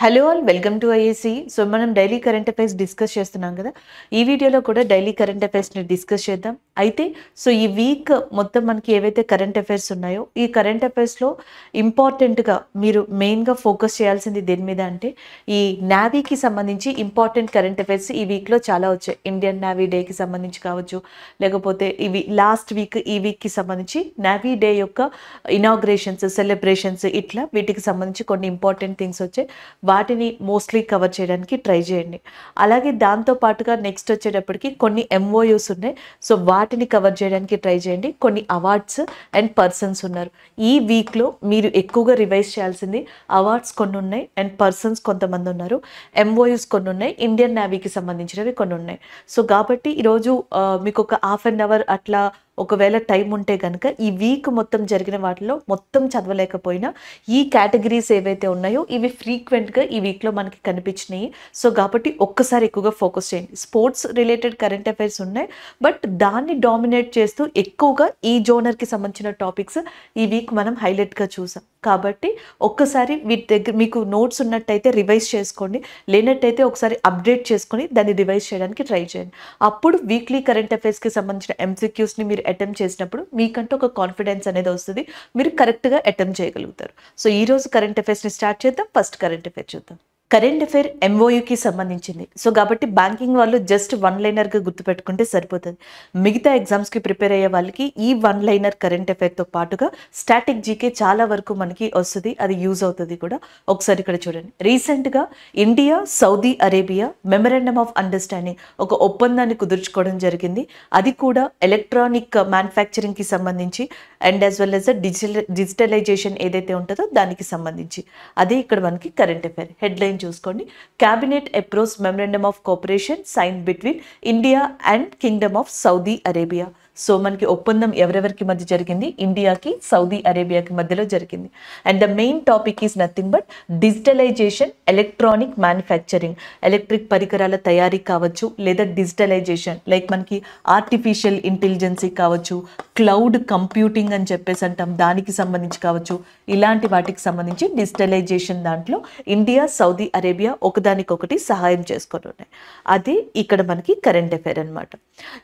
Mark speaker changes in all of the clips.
Speaker 1: hello all welcome to IAC so మనం daily current affairs discuss చేస్తున్నాం కదా ఈ వీడియోలో కూడా డైలీ కరెంట్ అఫైర్స్ని డిస్కస్ చేద్దాం అయితే సో ఈ వీక్ మొత్తం మనకి ఏవైతే కరెంట్ అఫైర్స్ ఉన్నాయో ఈ కరెంట్ అఫైర్స్లో ఇంపార్టెంట్గా మీరు మెయిన్గా ఫోకస్ చేయాల్సింది దేని మీద అంటే ఈ నావీకి సంబంధించి ఇంపార్టెంట్ కరెంట్ అఫైర్స్ ఈ వీక్లో చాలా వచ్చాయి ఇండియన్ నావీ డేకి సంబంధించి కావచ్చు లేకపోతే ఇవి లాస్ట్ వీక్ ఈ వీక్కి సంబంధించి నావీ డే యొక్క ఇనాగ్రేషన్స్ సెలబ్రేషన్స్ ఇట్లా వీటికి సంబంధించి కొన్ని ఇంపార్టెంట్ థింగ్స్ వచ్చాయి వాటిని మోస్ట్లీ కవర్ చేయడానికి ట్రై చేయండి అలాగే దాంతో పాటుగా నెక్స్ట్ వచ్చేటప్పటికి కొన్ని ఎంఓయూస్ ఉన్నాయి సో వాటిని కవర్ చేయడానికి ట్రై చేయండి కొన్ని అవార్డ్స్ అండ్ పర్సన్స్ ఉన్నారు ఈ వీక్లో మీరు ఎక్కువగా రివైజ్ చేయాల్సింది అవార్డ్స్ కొన్ని ఉన్నాయి అండ్ పర్సన్స్ కొంతమంది ఉన్నారు ఎంఓయూస్ కొన్ని ఉన్నాయి ఇండియన్ నేవీకి సంబంధించినవి కొన్ని ఉన్నాయి సో కాబట్టి ఈరోజు మీకు ఒక హాఫ్ అన్ అవర్ అట్లా ఒకవేళ టైం ఉంటే కనుక ఈ వీక్ మొత్తం జరిగిన వాటిలో మొత్తం చదవలేకపోయినా ఈ కేటగిరీస్ ఏవైతే ఉన్నాయో ఇవి ఫ్రీక్వెంట్గా ఈ వీక్లో మనకి కనిపించినాయి సో కాబట్టి ఒక్కసారి ఎక్కువగా ఫోకస్ చేయండి స్పోర్ట్స్ రిలేటెడ్ కరెంట్ అఫైర్స్ ఉన్నాయి బట్ దాన్ని డామినేట్ చేస్తూ ఎక్కువగా ఈ జోనర్కి సంబంధించిన టాపిక్స్ ఈ వీక్ మనం హైలైట్గా చూసాం కాబట్టి ఒక్కసారి వీటి దగ్గర మీకు నోట్స్ ఉన్నట్టయితే రివైజ్ చేసుకోండి లేనట్టయితే ఒకసారి అప్డేట్ చేసుకొని దాన్ని రివైజ్ చేయడానికి ట్రై చేయండి అప్పుడు వీక్లీ కరెంట్ అఫైర్స్కి సంబంధించిన ఎంసీక్యూస్ని మీరు అటెంప్ట్ చేసినప్పుడు మీకంటూ ఒక కాన్ఫిడెన్స్ అనేది వస్తుంది మీరు కరెక్ట్గా అటెంప్ట్ చేయగలుగుతారు సో ఈరోజు కరెంట్ అఫేర్స్ని స్టార్ట్ చేద్దాం ఫస్ట్ కరెంట్ అఫైర్ చూద్దాం కరెంట్ అఫేర్ ఎంఓయూకి సంబంధించింది సో కాబట్టి బ్యాంకింగ్ వాళ్ళు జస్ట్ వన్ లైనర్గా గుర్తుపెట్టుకుంటే సరిపోతుంది మిగతా ఎగ్జామ్స్కి ప్రిపేర్ అయ్యే వాళ్ళకి ఈ వన్ లైనర్ కరెంట్ అఫేర్తో పాటుగా స్టాటిక్ జీకే చాలా వరకు మనకి వస్తుంది అది యూజ్ అవుతుంది కూడా ఒకసారి ఇక్కడ చూడండి రీసెంట్గా India Saudi Arabia memorandum of understanding ఒక ఒప్పందాన్ని కుదుర్చుకోవడం జరిగింది అది కూడా ఎలక్ట్రానిక్ మ్యానుఫ్యాక్చరింగ్కి సంబంధించి and as well as digital digitalization ఏదైతే ఉంటుందో దానికి సంబంధించి అదే ఇక్కడ మనకి కరెంట్ అఫేర్ హెడ్లైన్ లైన్ చూసుకోండి cabinet approves memorandum of cooperation sign between India and kingdom of Saudi Arabia so మనకి ఒప్పందం ఎవరెవరికి మధ్య జరిగింది ఇండియాకి సౌదీ అరేబియాకి మధ్యలో జరిగింది and the main topic is nothing but digitalization electronic manufacturing electric పరికరాల తయారీ కావచ్చు లేదా డిజిటలైజేషన్ లైక్ మనకి ఆర్టిఫిషియల్ ఇంటెలిజెన్సీ కావచ్చు క్లౌడ్ కంప్యూటింగ్ అని చెప్పేసి అంటాం దానికి సంబంధించి కావచ్చు ఇలాంటి వాటికి సంబంధించి డిజిటలైజేషన్ దాంట్లో ఇండియా సౌదీ అరేబియా ఒకదానికొకటి సహాయం చేసుకుంటున్నాయి అది ఇక్కడ మనకి కరెంట్ అఫైర్ అనమాట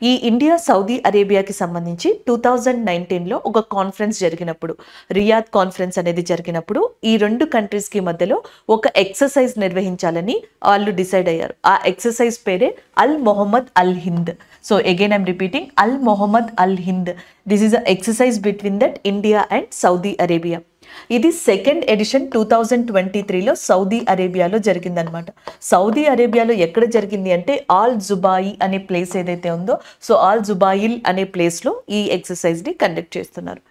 Speaker 1: ఈ ఇండియా సౌదీ అరేబియా ఇండియాకి సంబంధించి టూ థౌజండ్ నైన్టీన్లో ఒక కాన్ఫరెన్స్ జరిగినప్పుడు రియాద్ కాన్ఫరెన్స్ అనేది జరిగినప్పుడు ఈ రెండు కంట్రీస్కి మధ్యలో ఒక ఎక్సర్సైజ్ నిర్వహించాలని వాళ్ళు డిసైడ్ అయ్యారు ఆ ఎక్సర్సైజ్ పేరే Al Mohammed Al Hind so again I'm repeating Al Mohammed Al Hind this is a exercise between that India and Saudi Arabia ఇది second edition two thousand twenty త్రీలో సౌదీ అరేబియాలో జరిగిందనమాట సౌదీ అరేబియాలో ఎక్కడ జరిగింది అంటే ఆల్ జుబాయి అనే ప్లేస్ ఏదైతే ఉందో సో ఆల్ జుబాయిల్ అనే ప్లేస్లో ఈ ఎక్సర్సైజ్ని కండక్ట్ చేస్తున్నారు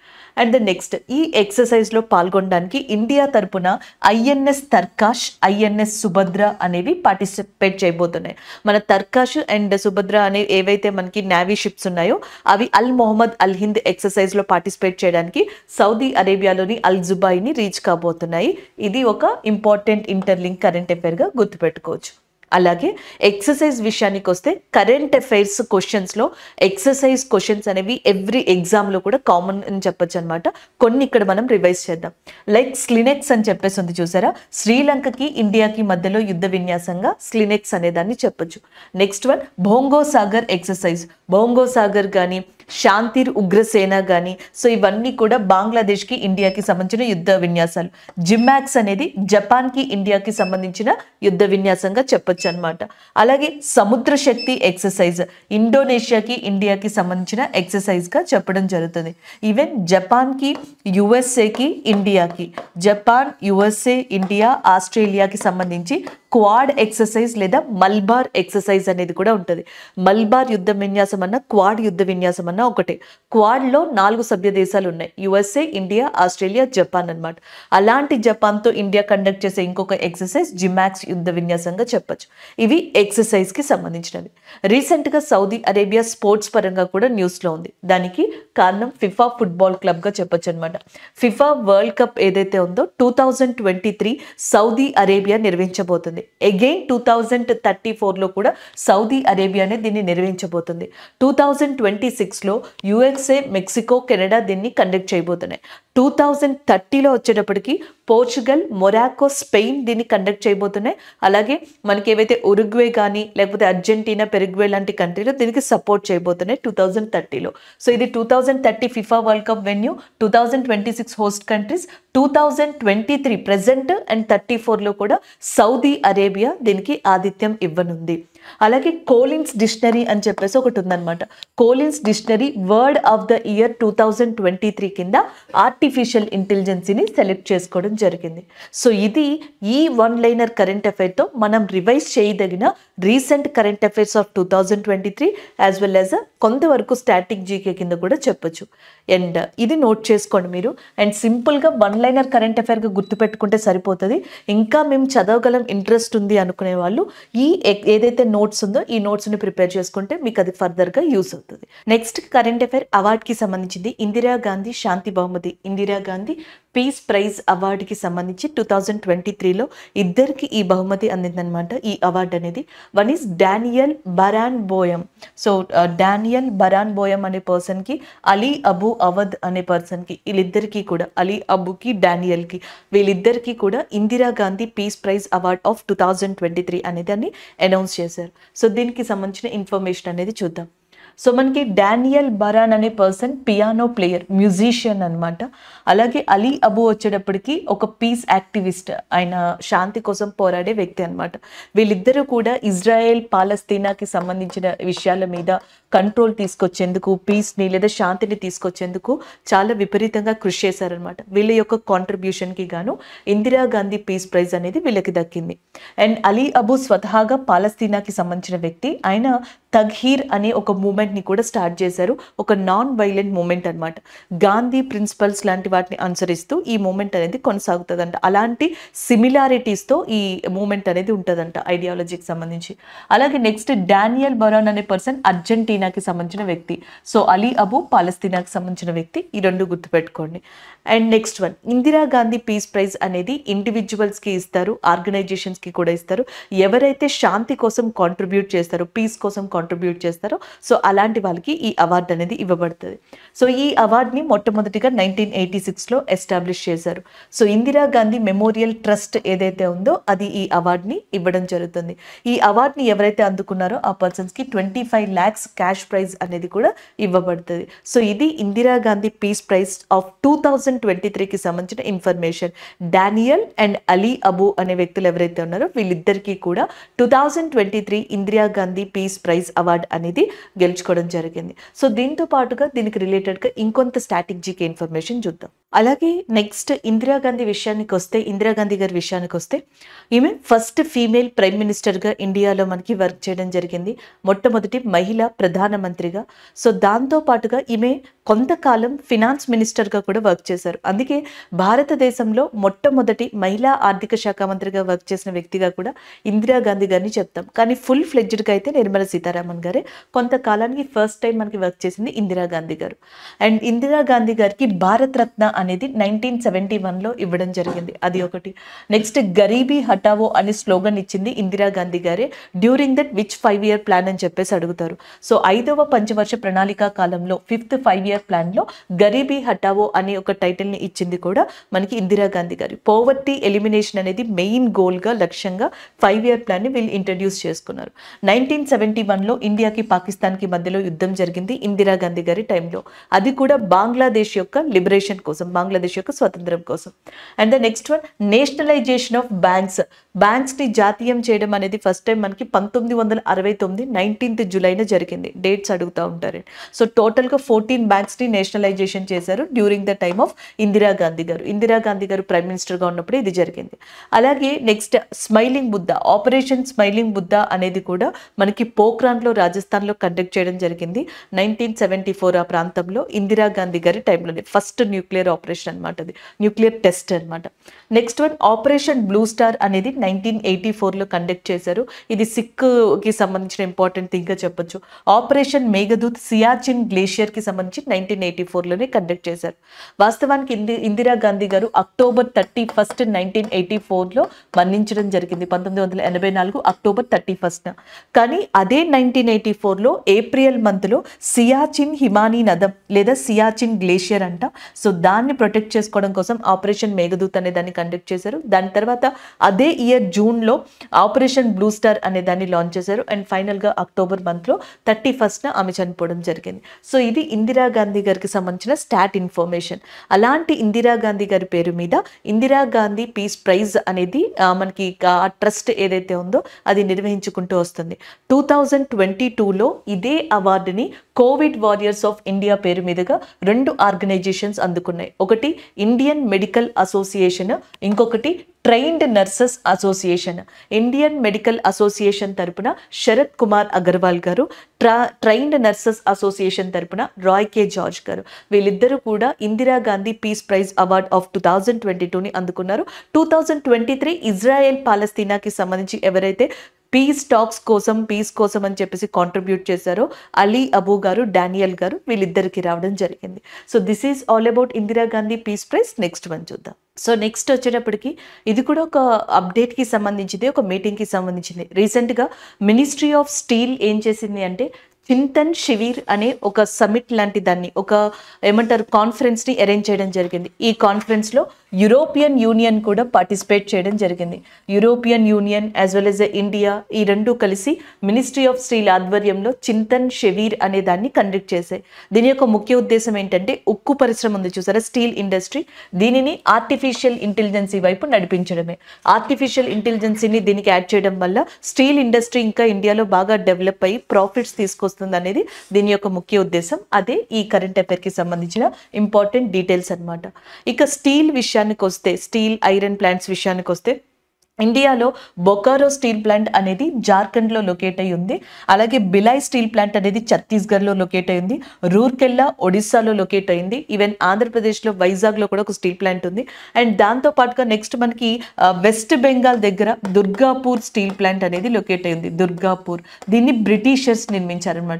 Speaker 1: అండ్ ద నెక్స్ట్ ఈ ఎక్సర్సైజ్లో పాల్గొనడానికి ఇండియా తరపున ఐఎన్ఎస్ తర్కాష్ ఐఎన్ఎస్ సుభద్ర అనేవి పార్టిసిపేట్ చేయబోతున్నాయి మన తర్కాష్ అండ్ సుభద్ర అనే ఏవైతే మనకి నావీ షిప్స్ ఉన్నాయో అవి అల్ మొహమ్మద్ అల్ హింద్ ఎక్సర్సైజ్లో పార్టిసిపేట్ చేయడానికి సౌదీ అరేబియాలోని అల్ జుబాయిని రీచ్ కాబోతున్నాయి ఇది ఒక ఇంపార్టెంట్ ఇంటర్లింక్ కరెంట్ అఫేర్గా గుర్తుపెట్టుకోవచ్చు అలాగే ఎక్సర్సైజ్ విషయానికి వస్తే కరెంట్ అఫైర్స్ క్వశ్చన్స్లో ఎక్సర్సైజ్ క్వశ్చన్స్ అనేవి ఎవ్రీ ఎగ్జామ్లో కూడా కామన్ అని చెప్పొచ్చు అనమాట కొన్ని ఇక్కడ మనం రివైజ్ చేద్దాం లైక్ స్లినెక్స్ అని చెప్పేసి ఉంది చూసారా శ్రీలంకకి ఇండియాకి మధ్యలో యుద్ధ విన్యాసంగా స్లినెక్స్ అనేదాన్ని చెప్పొచ్చు next one Bongosagar exercise Bongosagar కానీ శాంతిర్ ఉగ్రసేన కానీ సో ఇవన్నీ కూడా బంగ్లాదేశ్కి ఇండియాకి సంబంధించిన యుద్ధ విన్యాసాలు జిమ్మాక్స్ అనేది జపాన్కి ఇండియాకి సంబంధించిన యుద్ధ విన్యాసంగా చెప్పొచ్చు అనమాట అలాగే సముద్ర శక్తి ఎక్సర్సైజ్ ఇండోనేషియాకి ఇండియాకి సంబంధించిన ఎక్సర్సైజ్గా చెప్పడం జరుగుతుంది ఈవెన్ జపాన్కి యుఎస్ఏకి ఇండియాకి జపాన్ యుఎస్ఏ ఇండియా ఆస్ట్రేలియాకి సంబంధించి క్వాడ్ ఎక్సర్సైజ్ లేదా మల్బార్ ఎక్సర్సైజ్ అనేది కూడా ఉంటుంది మల్బార్ యుద్ధ విన్యాసం అన్న క్వాడ్ యుద్ధ విన్యాసం అన్న ఒకటే క్వాడ్లో నాలుగు సభ్య దేశాలు ఉన్నాయి యుఎస్ఏ ఇండియా ఆస్ట్రేలియా జపాన్ అనమాట అలాంటి జపాన్తో ఇండియా కండక్ట్ చేసే ఇంకొక ఎక్సర్సైజ్ జిమాక్స్ యుద్ధ విన్యాసంగా చెప్పచ్చు ఇవి ఎక్సర్సైజ్కి సంబంధించినవి రీసెంట్గా సౌదీ అరేబియా స్పోర్ట్స్ పరంగా కూడా న్యూస్లో ఉంది దానికి కారణం ఫిఫా ఫుట్బాల్ క్లబ్గా చెప్పొచ్చు అనమాట ఫిఫా వరల్డ్ కప్ ఏదైతే ఉందో two thousand twenty three Saudi Arabia నిర్వహించబోతుంది జరిగింది అగైన్ టూ థౌజండ్ థర్టీ ఫోర్లో కూడా సౌదీ అరేబియానే దీన్ని నిర్వహించబోతుంది టూ థౌజండ్ ట్వంటీ సిక్స్లో యుఎస్ఏ మెక్సికో కెనడా దీన్ని కండక్ట్ చేయబోతున్నాయి టూ థౌజండ్ థర్టీలో వచ్చేటప్పటికి పోర్చుగల్ మొరాకో స్పెయిన్ దీన్ని కండక్ట్ చేయబోతున్నాయి అలాగే మనకి ఏవైతే ఉరుగ్వే కానీ లేకపోతే అర్జెంటీనా పెరుగ్వే లాంటి కంట్రీలు దీనికి సపోర్ట్ చేయబోతున్నాయి టూ థౌజండ్ థర్టీలో సో ఇది two thousand thirty FIFA world cup venue two thousand twenty six host countries two thousand twenty three present and thirty ఫోర్లో కూడా సౌదీ అరేబియా దీనికి ఆతిథ్యం ఇవ్వనుంది అలాగే కోలిన్స్ డిక్షనరీ అని చెప్పేసి ఒకటి ఉందనమాట Collins dictionary word of the year two thousand twenty three కింద ఆర్టిఫిషియల్ ఇంటెలిజెన్సీని సెలెక్ట్ చేసుకోవడం జరిగింది సో ఇది ఈ వన్ లైనర్ కరెంట్ అఫైర్తో మనం రివైజ్ చేయదగిన recent current affairs of two thousand twenty three as well as కొంతవరకు స్టాటిక్ జీకే కింద కూడా చెప్పొచ్చు అండ్ ఇది నోట్ చేసుకోండి మీరు అండ్ సింపుల్గా వన్ లైనర్ కరెంట్ అఫైర్గా గుర్తుపెట్టుకుంటే సరిపోతుంది ఇంకా మేము చదవగలం ఇంట్రెస్ట్ ఉంది అనుకునే వాళ్ళు ఈ ఏదైతే నోట్స్ ఉందో ఈ నోట్స్ని ప్రిపేర్ చేసుకుంటే మీకు అది ఫర్దర్గా యూస్ అవుతుంది నెక్స్ట్ కరెంట్ అఫైర్ అవార్డ్కి సంబంధించింది ఇందిరాగాంధీ శాంతి బహుమతి ఇందిరాగాంధీ పీస్ ప్రైజ్ అవార్డుకి సంబంధించి టూ థౌజండ్ ట్వంటీ త్రీలో ఇద్దరికి ఈ బహుమతి అందిందనమాట ఈ అవార్డు అనేది one is Daniel Barenboim so Daniel Barenboim అనే పర్సన్కి అలీ అబు అవధ్ అనే పర్సన్కి వీళ్ళిద్దరికీ కూడా అలీ అబుకి డానియల్కి వీళ్ళిద్దరికీ కూడా Indira Gandhi peace prize award of two thousand twenty three దాన్ని అనౌన్స్ చేశారు సో దీనికి సంబంధించిన ఇన్ఫర్మేషన్ అనేది చూద్దాం సో మనకి డానియల్ బరాన్ అనే పర్సన్ పియానో ప్లేయర్ మ్యూజిషియన్ అనమాట అలాగే అలీ అబు వచ్చేటప్పటికి ఒక పీస్ యాక్టివిస్ట్ ఆయన శాంతి కోసం పోరాడే వ్యక్తి అనమాట వీళ్ళిద్దరూ కూడా ఇజ్రాయెల్ పాలస్తీనాకి సంబంధించిన విషయాల మీద కంట్రోల్ తీసుకొచ్చేందుకు పీస్ని లేదా శాంతిని తీసుకొచ్చేందుకు చాలా విపరీతంగా కృషి చేశారనమాట వీళ్ళ యొక్క కాంట్రిబ్యూషన్కి గాను ఇందిరాగాంధీ పీస్ ప్రైజ్ అనేది వీళ్ళకి దక్కింది అండ్ అలీ అబు స్వతహాగా పాలస్తీనాకి సంబంధించిన వ్యక్తి ఆయన తగ్హీర్ అనే ఒక మూమెంట్ని కూడా స్టార్ట్ చేశారు ఒక నాన్ వైలెంట్ మూమెంట్ అనమాట గాంధీ ప్రిన్సిపల్స్ లాంటి వాటిని అనుసరిస్తూ ఈ మూమెంట్ అనేది కొనసాగుతుందంట అలాంటి సిమిలారిటీస్తో ఈ మూమెంట్ అనేది ఉంటుందంట ఐడియాలజీకి సంబంధించి అలాగే నెక్స్ట్ డానియల్ బరాన్ అనే పర్సన్ అర్జెంటీనాకి సంబంధించిన వ్యక్తి సో అలీ అబు పాలస్తీనాకి సంబంధించిన వ్యక్తి ఈ రెండు గుర్తుపెట్టుకోండి and next one Indira Gandhi peace prize అనేది ఇండివిజువల్స్కి ఇస్తారు ఆర్గనైజేషన్స్కి కూడా ఇస్తారు ఎవరైతే శాంతి కోసం కాంట్రిబ్యూట్ చేస్తారో పీస్ కోసం కాంట్రిబ్యూట్ చేస్తారో సో అలాంటి వాళ్ళకి ఈ అవార్డు అనేది ఇవ్వబడుతుంది సో ఈ అవార్డుని మొట్టమొదటిగా నైన్టీన్ ఎయిటీ సిక్స్లో ఎస్టాబ్లిష్ చేశారు సో ఇందిరాగాంధీ మెమోరియల్ ట్రస్ట్ ఏదైతే ఉందో అది ఈ అవార్డుని ఇవ్వడం జరుగుతుంది ఈ అవార్డుని ఎవరైతే అందుకున్నారో ఆ పర్సన్స్కి twenty five lakhs cash prize అనేది కూడా ఇవ్వబడుతుంది సో ఇది Indira Gandhi peace prize of two thousand thousand twenty త్రీకి సంబంధించిన information Daniel and Ali Abu అనే వ్యక్తులు ఎవరైతే ఉన్నారో వీళ్ళిద్దరికీ కూడా two thousand twenty three Indira Gandhi peace prize award అనేది గెలుచుకోవడం జరిగింది సో దీంతో పాటుగా దీనికి రిలేటెడ్గా ఇంకొంత కి ఇన్ఫర్మేషన్ చూద్దాం అలాగే నెక్స్ట్ ఇందిరాగాంధీ విషయానికి వస్తే ఇందిరాగాంధీ గారి విషయానికి వస్తే ఈమె ఫస్ట్ ఫీమేల్ ప్రైమ్ మినిస్టర్గా ఇండియాలో మనకి వర్క్ చేయడం జరిగింది మొట్టమొదటి మహిళ ప్రధానమంత్రిగా సో దాంతో పాటుగా ఈమె కొంతకాలం ఫినాన్స్ మినిస్టర్గా కూడా వర్క్ చేశారు అందుకే భారతదేశంలో మొట్టమొదటి మహిళా ఆర్థిక శాఖ మంత్రిగా వర్క్ చేసిన వ్యక్తిగా కూడా ఇందిరాగాంధీ గారిని చెప్తాం కానీ ఫుల్ ఫ్లెడ్జ్డ్గా అయితే నిర్మలా సీతారామన్ గారే కొంతకాలానికి ఫస్ట్ టైం మనకి వర్క్ చేసింది ఇందిరాగాంధీ గారు అండ్ ఇందిరాగాంధీ గారికి భారతరత్న రత్న అనేది నైన్టీన్ సెవెంటీ వన్లో ఇవ్వడం జరిగింది అది ఒకటి నెక్స్ట్ గరీబీ హటావో అనే స్లోగన్ ఇచ్చింది ఇందిరాగాంధీ గారే during that which five year plan అని చెప్పేసి అడుగుతారు సో ఐదవ పంచవర్ష ప్రణాళిక కాలంలో ఫిఫ్త్ ఫైవ్ ఇయర్ ఇయర్ ప్లాన్లో గరీబీ హటావో అనే ఒక టైటిల్ని ఇచ్చింది కూడా మనకి ఇందిరాగాంధీ గారి పోవర్టీ ఎలిమినేషన్ అనేది మెయిన్ గోల్గా లక్ష్యంగా ఫైవ్ ఇయర్ ప్లాన్ని వీళ్ళు ఇంట్రడ్యూస్ చేసుకున్నారు నైన్టీన్ సెవెంటీ వన్లో ఇండియాకి పాకిస్తాన్కి మధ్యలో యుద్ధం జరిగింది ఇందిరాగాంధీ గారి టైంలో అది కూడా బంగ్లాదేశ్ యొక్క లిబరేషన్ కోసం బంగ్లాదేశ్ యొక్క స్వతంత్రం కోసం and the next one nationalization of banks బ్యాంక్స్ని జాతీయం చేయడం అనేది ఫస్ట్ టైం మనకి పంతొమ్మిది వందల అరవై తొమ్మిది నైన్టీన్త్ జూలైన జరిగింది డేట్స్ అడుగుతూ ఉంటారు సో టోటల్గా ఫోర్టీన్ బ్యాంక్స్ బ్యాంక్స్ని నేషనలైజేషన్ చేశారు during the time of Indira Gandhi గారు ఇందిరాగాంధీ గారు ప్రైమ్ మినిస్టర్గా ఉన్నప్పుడు ఇది జరిగింది అలాగే next smiling Buddha operation smiling Buddha అనేది కూడా మనకి పోక్రాన్లో రాజస్థాన్లో కండక్ట్ చేయడం జరిగింది నైన్టీన్ సెవెంటీ ఫోర్ ఆ ప్రాంతంలో ఇందిరాగాంధీ గారి టైంలోనే ఫస్ట్ న్యూక్లియర్ ఆపరేషన్ అనమాట అది న్యూక్లియర్ టెస్ట్ అనమాట next one operation blue star అనేది నైన్టీన్ ఎయిటీ ఫోర్లో కండక్ట్ చేశారు ఇది కి సంబంధించిన ఇంపార్టెంట్ థింగ్గా చెప్పొచ్చు ఆపరేషన్ మేఘదూత్ సియాచిన్ గ్లేషియర్కి సంబంధించి నైన్టీన్ ఎయిటీ ఫోర్లోనే కండక్ట్ చేశారు వాస్తవానికి ఇంది ఇందిరాగాంధీ గారు October thirty first nineteen eighty ఫోర్లో మరణించడం జరిగింది పంతొమ్మిది వందల ఎనభై నాలుగు అక్టోబర్ థర్టీ ఫస్ట్న కానీ అదే నైన్టీన్ ఎయిటీ ఫోర్లో ఏప్రిల్ మంత్లో సియాచిన్ హిమానీ నదం లేదా సియాచిన్ గ్లేషియర్ అంట సో దాన్ని ప్రొటెక్ట్ చేసుకోవడం కోసం ఆపరేషన్ మేఘదూత్ అనే దాన్ని కండక్ట్ చేశారు దాని తర్వాత అదే ఇయర్ జూన్లో ఆపరేషన్ బ్లూ స్టార్ అనే దాన్ని లాంచ్ చేశారు అండ్ ఫైనల్గా అక్టోబర్ మంత్లో థర్టీ ఫస్ట్న ఆమె చనిపోవడం జరిగింది సో ఇది ఇందిరాగాంధీ ఇందిరాగాంధీ గారికి సంబంధించిన స్టాట్ ఇన్ఫర్మేషన్ అలాంటి ఇందిరాగాంధీ గారి పేరు మీద ఇందిరాగాంధీ పీస్ ప్రైజ్ అనేది మనకి ట్రస్ట్ ఏదైతే ఉందో అది నిర్వహించుకుంటూ వస్తుంది టూ థౌజండ్ ట్వంటీ టూలో ఇదే అవార్డుని కోవిడ్ వారియర్స్ ఆఫ్ ఇండియా పేరు మీదుగా రెండు ఆర్గనైజేషన్స్ అందుకున్నాయి ఒకటి ఇండియన్ మెడికల్ అసోసియేషన్ ఇంకొకటి trained nurses association Indian medical association తరపున శరత్ కుమార్ అగర్వాల్ గారు ట్రైన్డ్ నర్సెస్ అసోసియేషన్ తరపున రాయ్ కే జార్జ్ గారు వీళ్ళిద్దరూ కూడా Indira Gandhi peace prize award of two thousand twenty టూని అందుకున్నారు two thousand twenty three Israel పాలస్తీనాకి సంబంధించి ఎవరైతే పీస్ టాక్స్ కోసం పీస్ కోసం అని చెప్పేసి కాంట్రిబ్యూట్ చేశారో అలీ అబూ గారు డానియల్ గారు వీళ్ళిద్దరికి రావడం జరిగింది so this is all about Indira Gandhi peace prize next one చూద్దాం సో నెక్స్ట్ వచ్చేటప్పటికి ఇది కూడా ఒక అప్డేట్కి సంబంధించింది ఒక మీటింగ్కి సంబంధించింది రీసెంట్గా మినిస్ట్రీ ఆఫ్ స్టీల్ ఏం చేసింది అంటే చింతన్ శివీర్ అనే ఒక సమిట్ లాంటి దాన్ని ఒక ఏమంటారు కాన్ఫరెన్స్ని అరేంజ్ చేయడం జరిగింది ఈ కాన్ఫరెన్స్లో యూరోపియన్ యూనియన్ కూడా పార్టిసిపేట్ చేయడం జరిగింది European union as well as India ఈ రెండు కలిసి మినిస్ట్రీ ఆఫ్ స్టీల్ ఆధ్వర్యంలో చింతన్ షెవీర్ అనే దాన్ని కండక్ట్ చేశాయి దీని యొక్క ముఖ్య ఉద్దేశం ఏంటంటే ఉక్కు పరిశ్రమ ఉంది చూసారా స్టీల్ ఇండస్ట్రీ దీనిని ఆర్టిఫిషియల్ ఇంటెలిజెన్సీ వైపు నడిపించడమే ఆర్టిఫిషియల్ ఇంటెలిజెన్సీని దీనికి యాడ్ చేయడం వల్ల స్టీల్ ఇండస్ట్రీ ఇంకా ఇండియాలో బాగా డెవలప్ అయ్యి ప్రాఫిట్స్ తీసుకొస్తుంది వస్తుంది అనేది దీని యొక్క ముఖ్య ఉద్దేశం అదే ఈ కరెంట్ కి సంబంధించిన ఇంపార్టెంట్ డీటెయిల్స్ అనమాట ఇక స్టీల్ విషయానికి వస్తే స్టీల్ ఐరన్ ప్లాంట్స్ విషయానికి వస్తే ఇండియాలో బొకారో స్టీల్ ప్లాంట్ అనేది జార్ఖండ్లో లొకేట్ అయి ఉంది అలాగే బిలాయ్ స్టీల్ ప్లాంట్ అనేది ఛత్తీస్గఢ్లో లొకేట్ అయి ఉంది రూర్కెల్లా ఒడిస్సాలో లొకేట్ అయింది ఈవెన్ ఆంధ్రప్రదేశ్లో వైజాగ్లో కూడా ఒక స్టీల్ ప్లాంట్ ఉంది అండ్ దాంతోపాటుగా నెక్స్ట్ మనకి వెస్ట్ బెంగాల్ దగ్గర దుర్గాపూర్ స్టీల్ ప్లాంట్ అనేది లొకేట్ అయింది దుర్గాపూర్ దీన్ని బ్రిటిషర్స్ నిర్మించారనమాట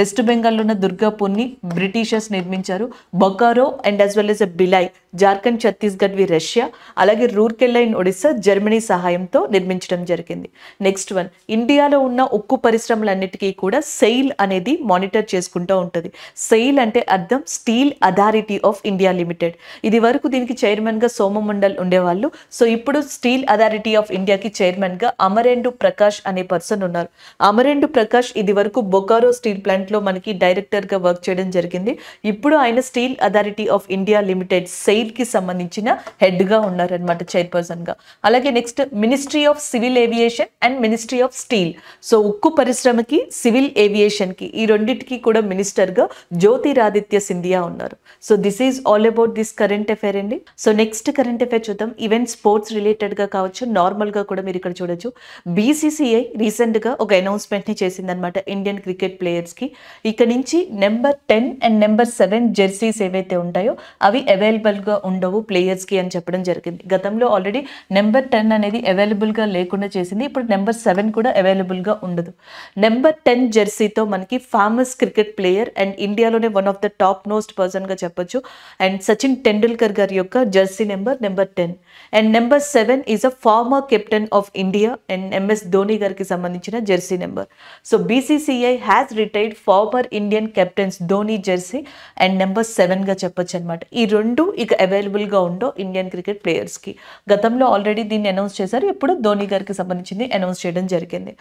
Speaker 1: వెస్ట్ బెంగాల్లో ఉన్న దుర్గాపూర్ని బ్రిటిషర్స్ నిర్మించారు Bokaro and as well as A Bhilai Jharkhand Chhattisgarh వి రష్యా అలాగే రూర్కెల్లా ఇన్ ఒడిస్సా జర్మనీ సహాయ సహాయంతో నిర్మించడం జరిగింది నెక్స్ట్ వన్ ఇండియాలో ఉన్న ఉక్కు పరిశ్రమలన్నిటికీ కూడా సెయిల్ అనేది మానిటర్ చేసుకుంటూ ఉంటుంది సెయిల్ అంటే అర్థం steel authority of India limited ఇది వరకు దీనికి చైర్మన్గా సోమమండల్ ఉండేవాళ్ళు సో ఇప్పుడు స్టీల్ అథారిటీ ఆఫ్ ఇండియాకి చైర్మన్గా అమరేండు ప్రకాష్ అనే పర్సన్ ఉన్నారు అమరేండు ప్రకాష్ ఇది వరకు బొకారో స్టీల్ ప్లాంట్లో మనకి డైరెక్టర్గా వర్క్ చేయడం జరిగింది ఇప్పుడు ఆయన steel authority of India limited సెయిల్కి సంబంధించిన హెడ్గా ఉన్నారనమాట చైర్పర్సన్గా అలాగే next ministry of civil aviation and ministry of steel so ఉక్కు పరిశ్రమకి సివిల్ ఏవియేషన్కి ఈ రెండింటికి కూడా మినిస్టర్గా జ్యోతిరాదిత్య సింధియా ఉన్నారు so this is all about this current affair అండి సో నెక్స్ట్ కరెంట్ అఫేర్ చూద్దాం ఈవెన్ స్పోర్ట్స్ రిలేటెడ్గా కావచ్చు నార్మల్గా కూడా మీరు ఇక్కడ చూడొచ్చు బీసీసీఐ రీసెంట్గా ఒక అనౌన్స్మెంట్ని అనమాట ఇండియన్ క్రికెట్ ప్లేయర్స్కి ఇక నుంచి number ten and number seven jerseys ఏవైతే ఉంటాయో అవి అవైలబుల్గా ఉండవు ప్లేయర్స్కి అని చెప్పడం జరిగింది గతంలో ఆల్రెడీ నెంబర్ టెన్ అనేది అనేది అవైలబుల్గా లేకుండా చేసింది ఇప్పుడు నెంబర్ సెవెన్ కూడా అవైలబుల్గా ఉండదు నెంబర్ టెన్ జెర్సీతో మనకి ఫేమస్ క్రికెట్ ప్లేయర్ అండ్ ఇండియాలోనే one of the top most పర్సన్గా చెప్పొచ్చు అండ్ సచిన్ టెండూల్కర్ గారి యొక్క jersey number number ten and number seven is a former captain of India and MS Dhoni గారికి సంబంధించిన jersey number so BCCI has retired former Indian captains Dhoni jersey and number సెవెన్గా చెప్పొచ్చు అనమాట ఈ రెండు ఇక అవైలబుల్గా ఉండో ఇండియన్ క్రికెట్ ప్లేయర్స్కి గతంలో ఆల్రెడీ దీన్ని అనౌన్స్ చేసి చేశారు ఇప్పుడు ధోని గారికి సంబంధించింది అనౌన్స్ చేయడం జరిగింది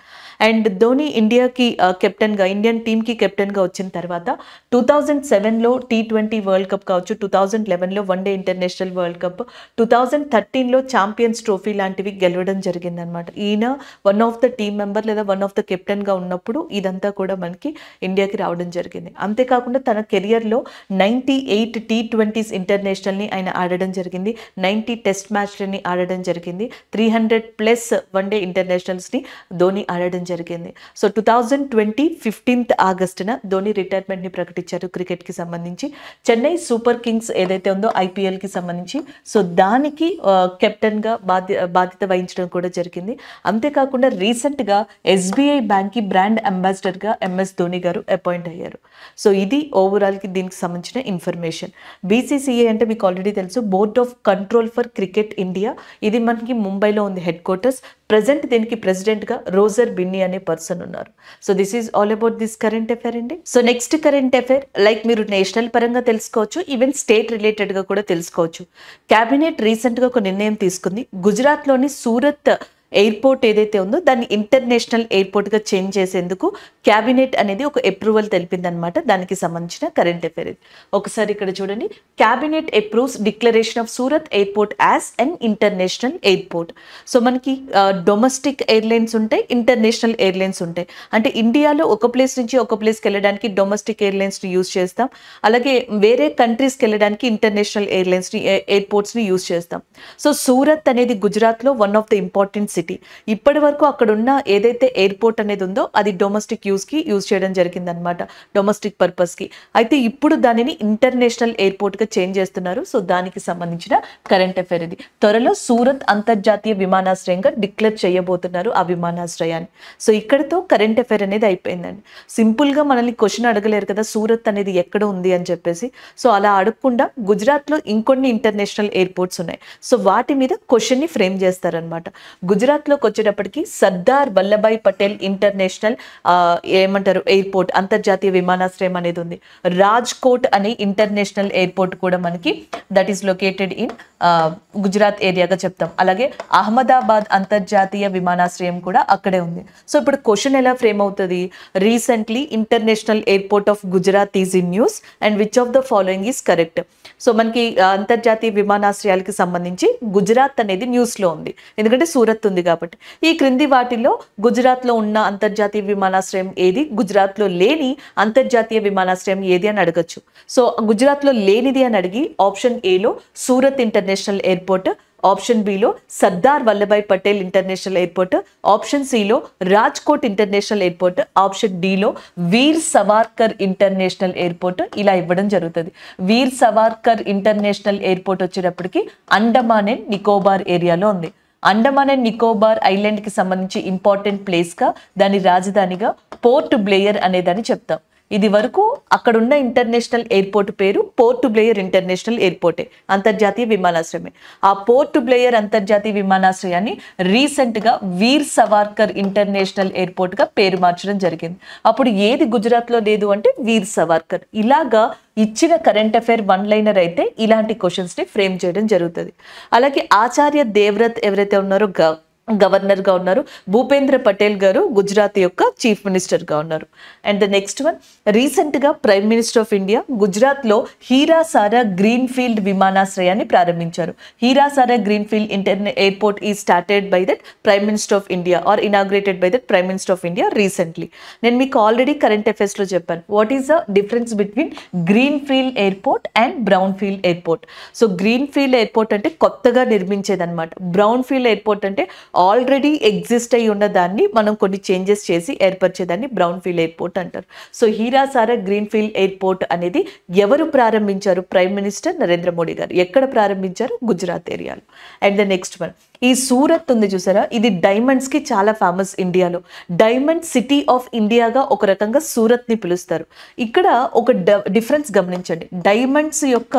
Speaker 1: అండ్ ధోని ఇండియాకి కెప్టెన్గా ఇండియన్ టీమ్కి కెప్టెన్గా వచ్చిన తర్వాత టూ థౌజండ్ సెవెన్లో టీ ట్వంటీ వరల్డ్ కప్ కావచ్చు టూ థౌజండ్ లెవెన్లో one day international world cup two thousand థర్టీన్లో ఛాంపియన్స్ ట్రోఫీ లాంటివి గెలవడం జరిగిందనమాట ఈయన one of the team member లేదా వన్ ఆఫ్ ద కెప్టెన్గా ఉన్నప్పుడు ఇదంతా కూడా మనకి ఇండియాకి రావడం జరిగింది అంతేకాకుండా తన కెరియర్లో నైంటీ ఎయిట్ టీ ట్వంటీస్ ఇంటర్నేషనల్ని ఆయన ఆడడం జరిగింది నైంటీ టెస్ట్ మ్యాచ్లని ఆడడం జరిగింది three hundred plus one internationals ఇంటర్నేషనల్స్ని ధోని ఆడడం జరిగింది so two thousand twenty fifteenth ఆగస్టున ధోని రిటైర్మెంట్ని ప్రకటించారు క్రికెట్కి సంబంధించి చెన్నై సూపర్ కింగ్స్ ఏదైతే ఉందో ఐపీఎల్కి సంబంధించి సో దానికి కెప్టెన్గా బాధ్య బాధ్యత వహించడం కూడా జరిగింది అంతేకాకుండా రీసెంట్గా ఎస్బీఐ బ్యాంక్కి బ్రాండ్ అంబాసిడర్గా ఎంఎస్ ధోని గారు అపాయింట్ అయ్యారు సో ఇది ఓవరాల్కి దీనికి సంబంధించిన ఇన్ఫర్మేషన్ బీసీసీఏ అంటే మీకు ఆల్రెడీ తెలుసు board of control for cricket India ఇది మనకి ముంబైలో ఉంది హెడ్ క్వార్టర్స్ ప్రజెంట్ దీనికి ప్రెసిడెంట్గా రోజర్ బిన్నీ అనే పర్సన్ ఉన్నారు so this is all about this current affair అండి so next current affair like మీరు నేషనల్ పరంగా తెలుసుకోవచ్చు ఈవెన్ స్టేట్ రిలేటెడ్గా కూడా తెలుసుకోవచ్చు క్యాబినెట్ రీసెంట్గా ఒక నిర్ణయం తీసుకుంది గుజరాత్లోని సూరత్ ఎయిర్పోర్ట్ ఏదైతే ఉందో దాన్ని ఇంటర్నేషనల్ ఎయిర్పోర్ట్గా చేంజ్ చేసేందుకు క్యాబినెట్ అనేది ఒక అప్రూవల్ తెలిపిందనమాట దానికి సంబంధించిన కరెంట్ అఫేర్ ఇది ఒకసారి ఇక్కడ చూడండి cabinet approves declaration of Surat airport as an international airport so మనకి డొమెస్టిక్ ఎయిర్లైన్స్ ఉంటాయి ఇంటర్నేషనల్ ఎయిర్లైన్స్ ఉంటాయి అంటే ఇండియాలో ఒక ప్లేస్ నుంచి ఒక ప్లేస్కి వెళ్ళడానికి డొమెస్టిక్ ఎయిర్లైన్స్ని యూజ్ చేస్తాం అలాగే వేరే కంట్రీస్కి వెళ్ళడానికి ఇంటర్నేషనల్ ఎయిర్లైన్స్ని ఎయిర్పోర్ట్స్ని యూజ్ చేస్తాం సో సూరత్ అనేది గుజరాత్లో one of the important city ఇప్పటి వరకు అక్కడున్న ఏదైతే ఎయిర్పోర్ట్ అనేది ఉందో అది డొమెస్టిక్ యూస్కి యూజ్ చేయడం అనమాట డొమెస్టిక్ పర్పస్కి అయితే ఇప్పుడు దానిని ఇంటర్నేషనల్ ఎయిర్పోర్ట్గా చేంజ్ చేస్తున్నారు సో దానికి సంబంధించిన కరెంట్ అఫైర్ ఇది త్వరలో సూరత్ అంతర్జాతీయ విమానాశ్రయంగా డిక్లేర్ చేయబోతున్నారు ఆ విమానాశ్రయాన్ని సో ఇక్కడతో కరెంట్ అఫైర్ అనేది అయిపోయిందండి సింపుల్గా మనల్ని క్వశ్చన్ అడగలేరు కదా సూరత్ అనేది ఎక్కడ ఉంది అని చెప్పేసి సో అలా అడగకుండా గుజరాత్లో ఇంకొన్ని ఇంటర్నేషనల్ ఎయిర్పోర్ట్స్ ఉన్నాయి సో వాటి మీద క్వశ్చన్ని ఫ్రేమ్ చేస్తారనమాట గుజరాత్ గుజరాత్లోకి వచ్చేటప్పటికి సర్దార్ వల్లభాయ్ పటేల్ ఇంటర్నేషనల్ ఏమంటారు ఎయిర్పోర్ట్ అంతర్జాతీయ విమానాశ్రయం అనేది ఉంది రాజ్కోట్ అనే ఇంటర్నేషనల్ ఎయిర్పోర్ట్ కూడా మనకి that is located in Gujarat ఏరియాగా చెప్తాం అలాగే అహ్మదాబాద్ అంతర్జాతీయ విమానాశ్రయం కూడా అక్కడే ఉంది సో ఇప్పుడు క్వశ్చన్ ఎలా ఫ్రేమ్ అవుతుంది recently international airport of Gujarat is in news and which of the following is correct so మనకి అంతర్జాతీయ విమానాశ్రయాలకి సంబంధించి గుజరాత్ అనేది న్యూస్లో ఉంది ఎందుకంటే సూరత్ ఉంది ఉంది కాబట్టి ఈ క్రింది వాటిలో గుజరాత్లో ఉన్న అంతర్జాతీయ విమానాశ్రయం ఏది గుజరాత్లో లేని అంతర్జాతీయ విమానాశ్రయం ఏది అని అడగచ్చు సో గుజరాత్లో లేనిది అని అడిగి ఆప్షన్ ఏలో సూరత్ ఇంటర్నేషనల్ ఎయిర్పోర్ట్ ఆప్షన్ బిలో Sardar Vallabhbhai Patel international airport option సిలో రాజ్కోట్ ఇంటర్నేషనల్ ఎయిర్పోర్ట్ ఆప్షన్ డిలో వీర్ సవార్కర్ ఇంటర్నేషనల్ ఎయిర్పోర్ట్ ఇలా ఇవ్వడం జరుగుతుంది వీర్ సవార్కర్ ఇంటర్నేషనల్ ఎయిర్పోర్ట్ వచ్చేటప్పటికి అండమాన్ అండ్ నికోబార్ ఏరియాలో ఉంది అండమాన్ అండ్ నికోబార్ ఐలాండ్కి సంబంధించి ఇంపార్టెంట్ ప్లేస్గా దాని రాజధానిగా పోర్ట్ బ్లేయర్ అనేదాన్ని చెప్తాం ఇది వరకు అక్కడున్న ఇంటర్నేషనల్ ఎయిర్పోర్ట్ పేరు పోర్ట్ బ్లేయర్ ఇంటర్నేషనల్ ఎయిర్పోర్టే అంతర్జాతీయ విమానాశ్రయమే ఆ పోర్ట్ బ్లేయర్ అంతర్జాతీయ విమానాశ్రయాన్ని రీసెంట్గా వీర్ సవార్కర్ ఇంటర్నేషనల్ ఎయిర్పోర్ట్గా పేరు మార్చడం జరిగింది అప్పుడు ఏది గుజరాత్లో లేదు అంటే వీర్ సవార్కర్ ఇలాగా ఇచ్చిన కరెంట్ అఫైర్ వన్ లైనర్ అయితే ఇలాంటి క్వశ్చన్స్ని ఫ్రేమ్ చేయడం జరుగుతుంది అలాగే ఆచార్య దేవ్రత్ ఎవరైతే ఉన్నారో గవర్నర్గా ఉన్నారు భూపేంద్ర పటేల్ గారు గుజరాత్ యొక్క చీఫ్ మినిస్టర్గా ఉన్నారు అండ్ ద నెక్స్ట్ వన్ రీసెంట్గా ప్రైమ్ మినిస్టర్ ఆఫ్ ఇండియా గుజరాత్లో హీరా సారా గ్రీన్ ఫీల్డ్ విమానాశ్రయాన్ని ప్రారంభించారు Hirasar green field international airport is started by that prime minister of India or inaugurated by that prime minister of India recently నేను మీకు already current అఫైర్స్లో చెప్పాను what is the difference between green field airport and brown field airport so green field airport అంటే కొత్తగా నిర్మించేదన్నమాట brown field airport అంటే already exist అయి ఉన్న దాన్ని మనం కొన్ని చేంజెస్ చేసి ఏర్పరిచేదాన్ని బ్రౌన్ ఫీల్డ్ ఎయిర్పోర్ట్ అంటారు so Hirasar green field airport అనేది ఎవరు ప్రారంభించారు ప్రైమ్ మినిస్టర్ నరేంద్ర మోడీ గారు ఎక్కడ ప్రారంభించారు గుజరాత్ ఏరియాలో అండ్ ద నెక్స్ట్ వన్ ఈ సూరత్ ఉంది చూసారా ఇది డైమండ్స్కి చాలా ఫేమస్ ఇండియాలో డైమండ్ సిటీ ఆఫ్ ఇండియాగా ఒక రకంగా సూరత్ని పిలుస్తారు ఇక్కడ ఒక డిఫరెన్స్ గమనించండి డైమండ్స్ యొక్క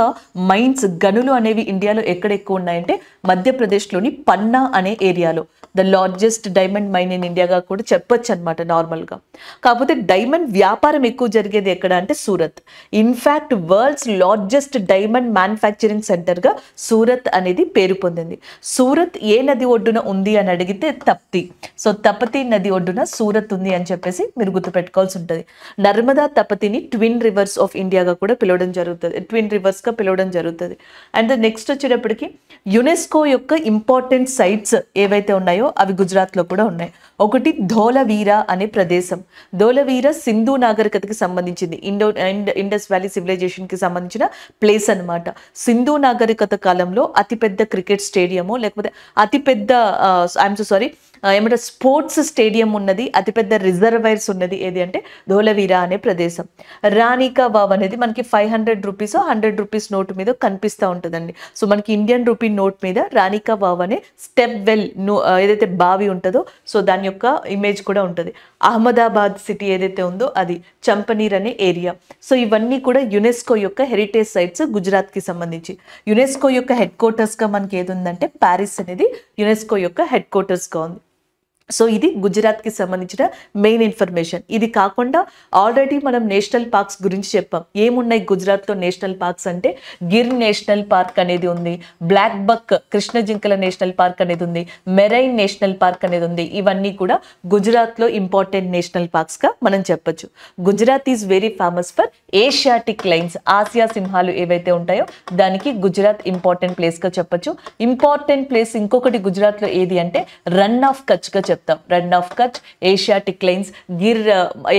Speaker 1: మైన్స్ గనులు అనేవి ఇండియాలో ఎక్కడ ఎక్కువ ఉన్నాయంటే మధ్యప్రదేశ్లోని పన్నా అనే ఏరియాలో the largest diamond mine in ఇండియాగా కూడా చెప్పొచ్చు అనమాట నార్మల్గా కాకపోతే డైమండ్ వ్యాపారం ఎక్కువ జరిగేది ఎక్కడ అంటే Surat in fact world's largest diamond manufacturing సెంటర్గా సూరత్ అనేది పేరు పొందింది సూరత్ ఏ నది ఒడ్డున ఉంది అని అడిగితే తప్తి సో తపతి నది ఒడ్డున సూరత్ ఉంది అని చెప్పేసి మీరు గుర్తుపెట్టుకోవాల్సి ఉంటుంది నర్మదా తపతిని ట్విన్ రివర్స్ ఆఫ్ ఇండియాగా కూడా పిలవడం జరుగుతుంది ట్విన్ రివర్స్గా పిలవడం జరుగుతుంది అండ్ నెక్స్ట్ వచ్చేటప్పటికి యునెస్కో యొక్క ఇంపార్టెంట్ సైట్స్ ఏవైతే ఉన్నాయో ఉన్నాయో అవి గుజరాత్లో కూడా ఉన్నాయి ఒకటి ధోలవీర అనే ప్రదేశం ధోలవీర సింధు నాగరికతకి సంబంధించింది ఇండో ఇండస్ వ్యాలీ సివిలైజేషన్కి సంబంధించిన ప్లేస్ అనమాట సింధు నాగరికత కాలంలో అతిపెద్ద క్రికెట్ స్టేడియము లేకపోతే అతిపెద్ద ఐఎమ్ సో సారీ ఏమంటే స్పోర్ట్స్ స్టేడియం ఉన్నది అతిపెద్ద రిజర్వైర్స్ ఉన్నది ఏది అంటే ధోలవీరా అనే ప్రదేశం రాణికా వావ్ అనేది మనకి five hundred rupees hundred rupees note మీద కనిపిస్తూ ఉంటుందండి సో మనకి ఇండియన్ రూపీ నోట్ మీద రాణికా వావ్ అనే స్టెప్ వెల్ ఏదైతే బావి ఉంటుందో సో దాని యొక్క ఇమేజ్ కూడా ఉంటుంది అహ్మదాబాద్ సిటీ ఏదైతే ఉందో అది చంపనీర్ అనే ఏరియా సో ఇవన్నీ కూడా యునెస్కో యొక్క హెరిటేజ్ సైట్స్ గుజరాత్కి సంబంధించి యునెస్కో యొక్క హెడ్ క్వార్టర్స్గా మనకి ఏది ఉందంటే ప్యారిస్ అనేది యునెస్కో యొక్క హెడ్ క్వార్టర్స్గా ఉంది సో ఇది గుజరాత్కి సంబంధించిన మెయిన్ ఇన్ఫర్మేషన్ ఇది కాకుండా ఆల్రెడీ మనం నేషనల్ పార్క్స్ గురించి చెప్పాం ఏమున్నాయి గుజరాత్లో నేషనల్ పార్క్స్ అంటే గిర్ నేషనల్ పార్క్ అనేది ఉంది బ్లాక్ బక్ కృష్ణ జింకల నేషనల్ పార్క్ అనేది ఉంది మెరైన్ నేషనల్ పార్క్ అనేది ఉంది ఇవన్నీ కూడా గుజరాత్లో ఇంపార్టెంట్ నేషనల్ పార్క్స్గా మనం చెప్పచ్చు Gujarat is very famous for Asiatic lions ఆసియా సింహాలు ఏవైతే ఉంటాయో దానికి గుజరాత్ ఇంపార్టెంట్ ప్లేస్గా చెప్పొచ్చు ఇంపార్టెంట్ ప్లేస్ ఇంకొకటి గుజరాత్లో ఏది అంటే రన్ ఆఫ్ కచ్గా చెప్పచ్చు చెప్తాం Rann of Kutch Asiatic lions Gir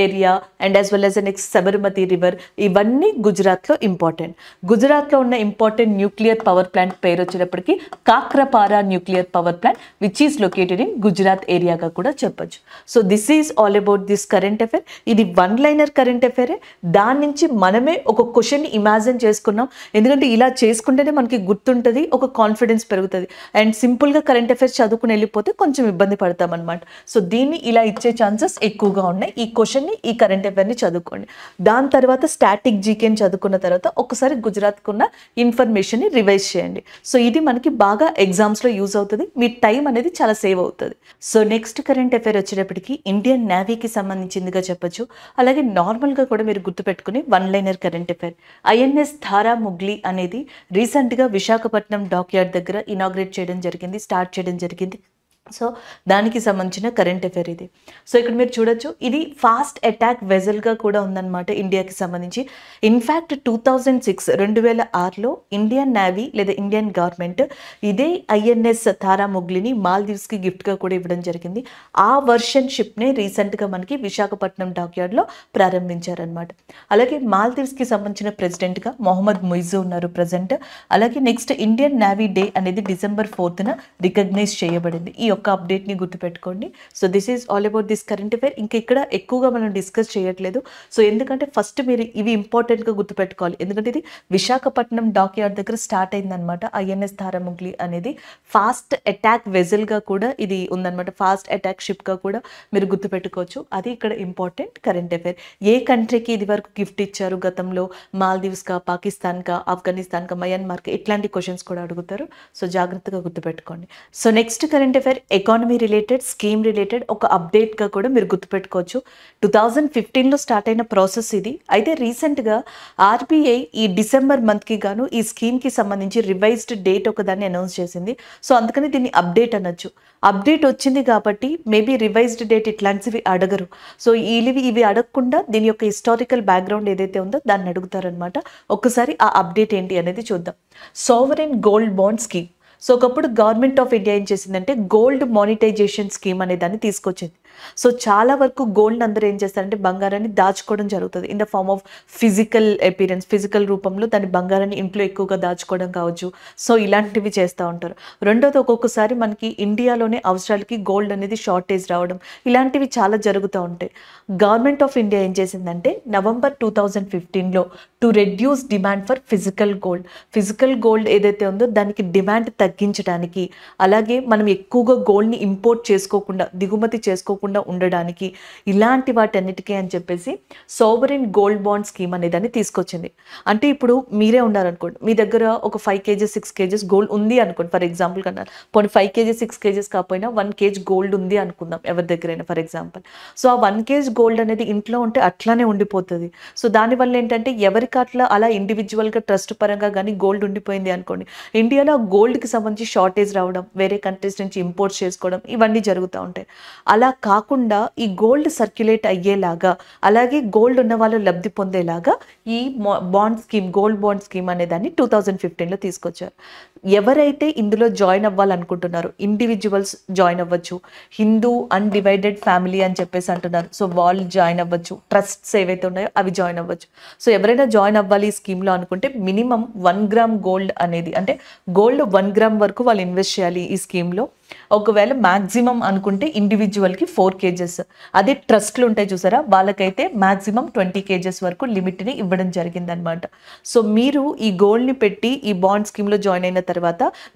Speaker 1: area and as well as next Sabarmati river ఇవన్నీ గుజరాత్లో ఇంపార్టెంట్ గుజరాత్లో ఉన్న ఇంపార్టెంట్ న్యూక్లియర్ పవర్ ప్లాంట్ పేరు వచ్చేటప్పటికి Kakrapar nuclear power plant which is located in Gujarat ఏరియాగా కూడా చెప్పొచ్చు so this is all about this current affair ఇది వన్ లైనర్ కరెంట్ అఫేరే దాని నుంచి మనమే ఒక క్వశ్చన్ ఇమాజిన్ చేసుకున్నాం ఎందుకంటే ఇలా చేసుకుంటేనే మనకి గుర్తుంటుంది ఒక కాన్ఫిడెన్స్ పెరుగుతుంది అండ్ సింపుల్గా కరెంట్ అఫేర్స్ చదువుకుని వెళ్ళిపోతే కొంచెం ఇబ్బంది పడతాం అనమాట సో దీన్ని ఇలా ఇచ్చే ఛాన్సెస్ ఎక్కువగా ఉన్నాయి ఈ క్వశ్చన్ని ఈ కరెంట్ అఫేర్ని చదువుకోండి దాని తర్వాత స్టాటిక్ జీకేని చదువుకున్న తర్వాత ఒకసారి గుజరాత్కున్న ఇన్ఫర్మేషన్ని రివైజ్ చేయండి సో ఇది మనకి బాగా ఎగ్జామ్స్లో యూజ్ అవుతుంది మీ టైం అనేది చాలా సేవ్ అవుతుంది సో నెక్స్ట్ కరెంట్ అఫేర్ వచ్చేటప్పటికి ఇండియన్ నేవీకి సంబంధించిందిగా చెప్పొచ్చు అలాగే నార్మల్గా కూడా మీరు గుర్తుపెట్టుకుని one liner current affair INS Tarmugli అనేది రీసెంట్గా విశాఖపట్నం డాక్ యార్డ్ దగ్గర ఇనాగ్రేట్ చేయడం జరిగింది స్టార్ట్ చేయడం జరిగింది సో దానికి సంబంధించిన కరెంట్ అఫేర్ ఇది సో ఇక్కడ మీరు చూడొచ్చు ఇది ఫాస్ట్ అటాక్ వెజల్గా కూడా ఉందన్నమాట ఇండియాకి సంబంధించి ఇన్ఫ్యాక్ట్ టూ థౌజండ్ సిక్స్ రెండు వేల ఆరులో ఇండియన్ నేవీ లేదా ఇండియన్ గవర్నమెంట్ ఇదే ఐఎన్ఎస్ తారా మొగ్లిని మాల్దీవ్స్కి గిఫ్ట్గా కూడా ఇవ్వడం జరిగింది ఆ వర్షన్ షిప్ని రీసెంట్గా మనకి విశాఖపట్నం డాక్యార్డ్లో ప్రారంభించారనమాట అలాగే మాల్దీవ్స్కి సంబంధించిన ప్రెసిడెంట్గా మొహమ్మద్ మొయిజు ఉన్నారు ప్రజెంట్ అలాగే నెక్స్ట్ ఇండియన్ నేవీ డే అనేది డిసెంబర్ ఫోర్త్న రికగ్నైజ్ చేయబడింది ఈ యొక్క అప్డేట్ని గుర్తుపెట్టుకోండి so this is all about this current affair ఇంకా ఇక్కడ ఎక్కువగా మనం డిస్కస్ చేయట్లేదు సో ఎందుకంటే ఫస్ట్ మీరు ఇవి ఇంపార్టెంట్గా గుర్తుపెట్టుకోవాలి ఎందుకంటే ఇది విశాఖపట్నం డాక్ యార్డ్ దగ్గర స్టార్ట్ అయిందనమాట ఐఎన్ఎస్ ధారాముగ్లి అనేది ఫాస్ట్ అటాక్ వెజల్గా కూడా ఇది ఉందన్నమాట ఫాస్ట్ అటాక్ షిప్గా కూడా మీరు గుర్తుపెట్టుకోవచ్చు అది ఇక్కడ ఇంపార్టెంట్ కరెంట్ అఫైర్ ఏ కంట్రీకి ఇది వరకు గిఫ్ట్ ఇచ్చారు గతంలో మాల్దీవ్స్గా పాకిస్తాన్గా ఆఫ్ఘనిస్తాన్గా మయన్మార్గా ఇట్లాంటి క్వశ్చన్స్ కూడా అడుగుతారు సో జాగ్రత్తగా గుర్తుపెట్టుకోండి so next current affair economy related scheme related ఒక అప్డేట్గా కూడా మీరు గుర్తుపెట్టుకోవచ్చు టూ థౌజండ్ ఫిఫ్టీన్లో స్టార్ట్ అయిన ప్రాసెస్ ఇది అయితే రీసెంట్గా ఆర్బీఐ ఈ డిసెంబర్ మంత్కి గాను ఈ స్కీమ్కి సంబంధించి రివైజ్డ్ డేట్ ఒకదాన్ని అనౌన్స్ చేసింది సో అందుకని దీన్ని అప్డేట్ అనొచ్చు అప్డేట్ వచ్చింది కాబట్టి మేబీ రివైజ్డ్ డేట్ ఇట్లాంటివి అడగరు సో ఇవి ఇవి అడగకుండా దీని యొక్క హిస్టారికల్ బ్యాక్గ్రౌండ్ ఏదైతే ఉందో దాన్ని అడుగుతారనమాట ఒక్కసారి ఆ అప్డేట్ ఏంటి అనేది చూద్దాం sovereign gold bond scheme so ఒకప్పుడు గవర్నమెంట్ ఆఫ్ ఇండియా ఏం చేసిందంటే గోల్డ్ మానిటైజేషన్ స్కీమ్ అనే దాన్ని తీసుకొచ్చింది సో చాలా వరకు గోల్డ్ అందరూ ఏం చేస్తారంటే బంగారాన్ని దాచుకోవడం జరుగుతుంది in the form of physical appearance physical రూపంలో దాని బంగారాన్ని ఇంట్లో ఎక్కువగా దాచుకోవడం కావచ్చు సో ఇలాంటివి చేస్తూ ఉంటారు రెండోది ఒక్కొక్కసారి మనకి ఇండియాలోనే అవసరాలకి గోల్డ్ అనేది షార్టేజ్ రావడం ఇలాంటివి చాలా జరుగుతూ ఉంటాయి గవర్నమెంట్ ఆఫ్ ఇండియా ఏం చేసిందంటే నవంబర్ టూ థౌజండ్ ఫిఫ్టీన్లో to reduce demand for physical gold physical gold ఏదైతే ఉందో దానికి డిమాండ్ తగ్గించడానికి అలాగే మనం ఎక్కువగా గోల్డ్ని ఇంపోర్ట్ చేసుకోకుండా దిగుమతి చేసుకోకుండా తప్పకుండా ఉండడానికి ఇలాంటి వాటన్నిటికీ అని చెప్పేసి సోబరిన్ గోల్డ్ బాండ్ స్కీమ్ అనేదాన్ని తీసుకొచ్చింది అంటే ఇప్పుడు మీరే ఉన్నారనుకోండి మీ దగ్గర ఒక five kgs six kgs gold ఉంది అనుకోండి ఫర్ ఎగ్జాంపుల్ కన్నా పోనీ ఫైవ్ కేజెస్ సిక్స్ కేజెస్ కాకపోయినా వన్ కేజ్ గోల్డ్ ఉంది అనుకుందాం ఎవరి దగ్గరైనా ఫర్ ఎగ్జాంపుల్ సో ఆ వన్ కేజ్ గోల్డ్ అనేది ఇంట్లో ఉంటే అట్లానే ఉండిపోతుంది సో దానివల్ల ఏంటంటే ఎవరికి అట్లా అలా ఇండివిజువల్గా ట్రస్ట్ పరంగా కానీ గోల్డ్ ఉండిపోయింది అనుకోండి ఇండియాలో గోల్డ్కి సంబంధించి షార్టేజ్ రావడం వేరే కంట్రీస్ నుంచి ఇంపోర్ట్ చేసుకోవడం ఇవన్నీ జరుగుతూ ఉంటాయి అలా కా కాకుండా ఈ గోల్డ్ సర్క్యులేట్ అయ్యేలాగా అలాగే గోల్డ్ ఉన్న వాళ్ళు లబ్ధి పొందేలాగా ఈ bond scheme gold bond scheme అనే దాన్ని టూ థౌజండ్ ఫిఫ్టీన్లో తీసుకొచ్చారు ఎవరైతే ఇందులో జాయిన్ అవ్వాలనుకుంటున్నారు ఇండివిజువల్స్ జాయిన్ అవ్వచ్చు హిందూ అన్డివైడెడ్ ఫ్యామిలీ అని చెప్పేసి అంటున్నారు సో వాళ్ళు జాయిన్ అవ్వచ్చు ట్రస్ట్స్ ఏవైతే ఉన్నాయో అవి జాయిన్ అవ్వచ్చు సో ఎవరైనా జాయిన్ అవ్వాలి ఈ స్కీమ్లో అనుకుంటే మినిమం వన్ గ్రామ్ గోల్డ్ అనేది అంటే గోల్డ్ వన్ గ్రామ్ వరకు వాళ్ళు ఇన్వెస్ట్ చేయాలి ఈ స్కీమ్లో ఒకవేళ మ్యాక్సిమం అనుకుంటే ఇండివిజువల్కి ఫోర్ కేజెస్ అదే ట్రస్ట్లు ఉంటాయి చూసారా వాళ్ళకైతే మ్యాక్సిమం ట్వంటీ కేజెస్ వరకు లిమిట్ని ఇవ్వడం జరిగిందనమాట సో మీరు ఈ గోల్డ్ని పెట్టి ఈ బాండ్ స్కీమ్లో జాయిన్ అయిన తర్వాత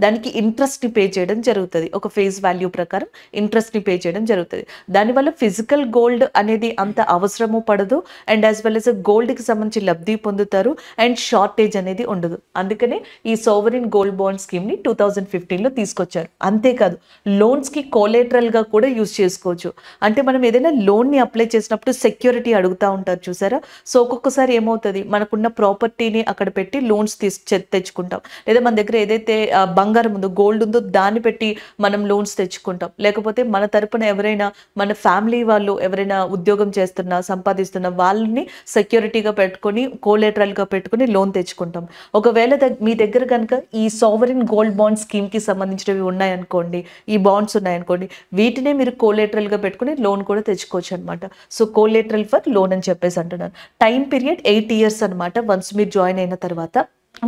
Speaker 1: దానికి ఇంట్రెస్ట్ని పే చేయడం జరుగుతుంది ఒక ఫేస్ వాల్యూ ప్రకారం ఇంట్రెస్ట్ని పే చేయడం జరుగుతుంది దానివల్ల ఫిజికల్ గోల్డ్ అనేది అంత అవసరము పడదు అండ్ యాజ్ వెల్ యాజ్ గోల్డ్కి సంబంధించి లబ్ధి పొందుతారు అండ్ షార్టేజ్ అనేది ఉండదు అందుకనే ఈ సోవరిన్ గోల్డ్ బాండ్ స్కీమ్ని టూ థౌజండ్ ఫిఫ్టీన్లో తీసుకొచ్చారు అంతేకాదు లోన్స్కి కోలేటరల్గా కూడా యూజ్ చేసుకోవచ్చు అంటే మనం ఏదైనా లోన్ని అప్లై చేసినప్పుడు సెక్యూరిటీ అడుగుతూ ఉంటారు చూసారా సో ఒక్కొక్కసారి ఏమవుతుంది మనకున్న ప్రాపర్టీని అక్కడ పెట్టి లోన్స్ తీసు తెచ్చుకుంటాం లేదా మన దగ్గర ఏదైతే బంగారం ఉందో గోల్డ్ ఉందో దాన్ని పెట్టి మనం లోన్స్ తెచ్చుకుంటాం లేకపోతే మన తరపున ఎవరైనా మన ఫ్యామిలీ వాళ్ళు ఎవరైనా ఉద్యోగం చేస్తున్నా సంపాదిస్తున్న వాళ్ళని సెక్యూరిటీగా పెట్టుకొని కోలేటరల్గా పెట్టుకొని లోన్ తెచ్చుకుంటాం ఒకవేళ మీ దగ్గర కనుక ఈ సోవరిన్ గోల్డ్ బాండ్ స్కీమ్కి సంబంధించినవి ఉన్నాయనుకోండి ఈ బాండ్స్ ఉన్నాయనుకోండి వీటినే మీరు కోలేటరల్గా పెట్టుకుని లోన్ కూడా తెచ్చుకోవచ్చు అనమాట సో కోలేటరల్ ఫర్ లోన్ అని చెప్పేసి అంటున్నాను టైం పీరియడ్ ఎయిట్ ఇయర్స్ అనమాట వన్స్ మీరు జాయిన్ అయిన తర్వాత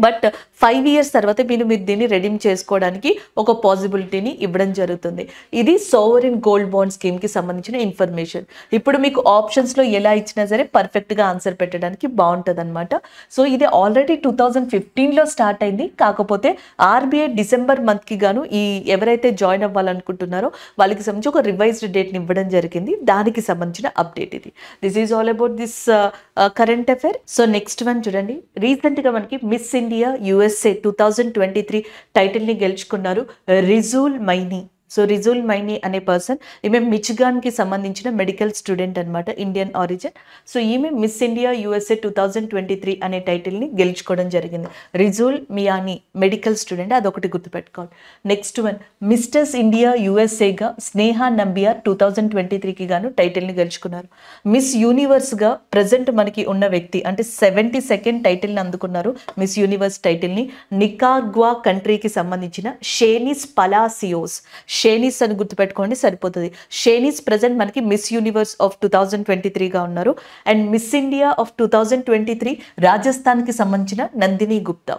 Speaker 1: బట్ ఫైవ్ ఇయర్స్ తర్వాత మీరు మీరు దీన్ని రెడీమ్ చేసుకోవడానికి ఒక పాసిబిలిటీని ఇవ్వడం జరుగుతుంది ఇది సోవరిన్ గోల్డ్ బాండ్ స్కీమ్కి సంబంధించిన ఇన్ఫర్మేషన్ ఇప్పుడు మీకు ఆప్షన్స్లో ఎలా ఇచ్చినా సరే పర్ఫెక్ట్గా ఆన్సర్ పెట్టడానికి బాగుంటుంది అనమాట సో ఇది ఆల్రెడీ టూ థౌజండ్ ఫిఫ్టీన్లో స్టార్ట్ అయింది కాకపోతే ఆర్బీఐ డిసెంబర్ మంత్కి గాను ఈ ఎవరైతే జాయిన్ అవ్వాలనుకుంటున్నారో వాళ్ళకి సంబంధించి ఒక రివైజ్డ్ డేట్ని ఇవ్వడం జరిగింది దానికి సంబంధించిన అప్డేట్ ఇది this is all about this current affair so next one చూడండి రీసెంట్గా మనకి Miss India USA two thousand twenty three టైటిల్ని గెలుచుకున్నారు రిజూల్ మైనీ సో రిజుల్ మైని అనే పర్సన్ ఈమె మిచిగాన్కి సంబంధించిన మెడికల్ స్టూడెంట్ అనమాట ఇండియన్ ఆరిజిన్ సో ఈమె Miss India USA two thousand twenty three అనే టైటిల్ని గెలుచుకోవడం జరిగింది రిజుల్ మియానీ మెడికల్ స్టూడెంట్ అదొకటి గుర్తుపెట్టుకోవాలి నెక్స్ట్ వన్ మిస్టర్స్ ఇండియా గా Sneha Nambiar two thousand twenty త్రీకి గాను టైటిల్ని గెలుచుకున్నారు మిస్ యూనివర్స్గా ప్రజెంట్ మనకి ఉన్న వ్యక్తి అంటే సెవెంటీ సెకండ్ టైటిల్ని అందుకున్నారు మిస్ యూనివర్స్ టైటిల్ని నికాగ్వా కంట్రీకి సంబంధించిన షేనిస్ పలాసియోస్ షేనీస్ అని గుర్తుపెట్టుకోండి సరిపోతుంది షేనీస్ ప్రజెంట్ మనకి Miss Universe of two thousand twenty త్రీగా ఉన్నారు and Miss India of two thousand twenty three రాజస్థాన్కి సంబంధించిన నందిని గుప్తా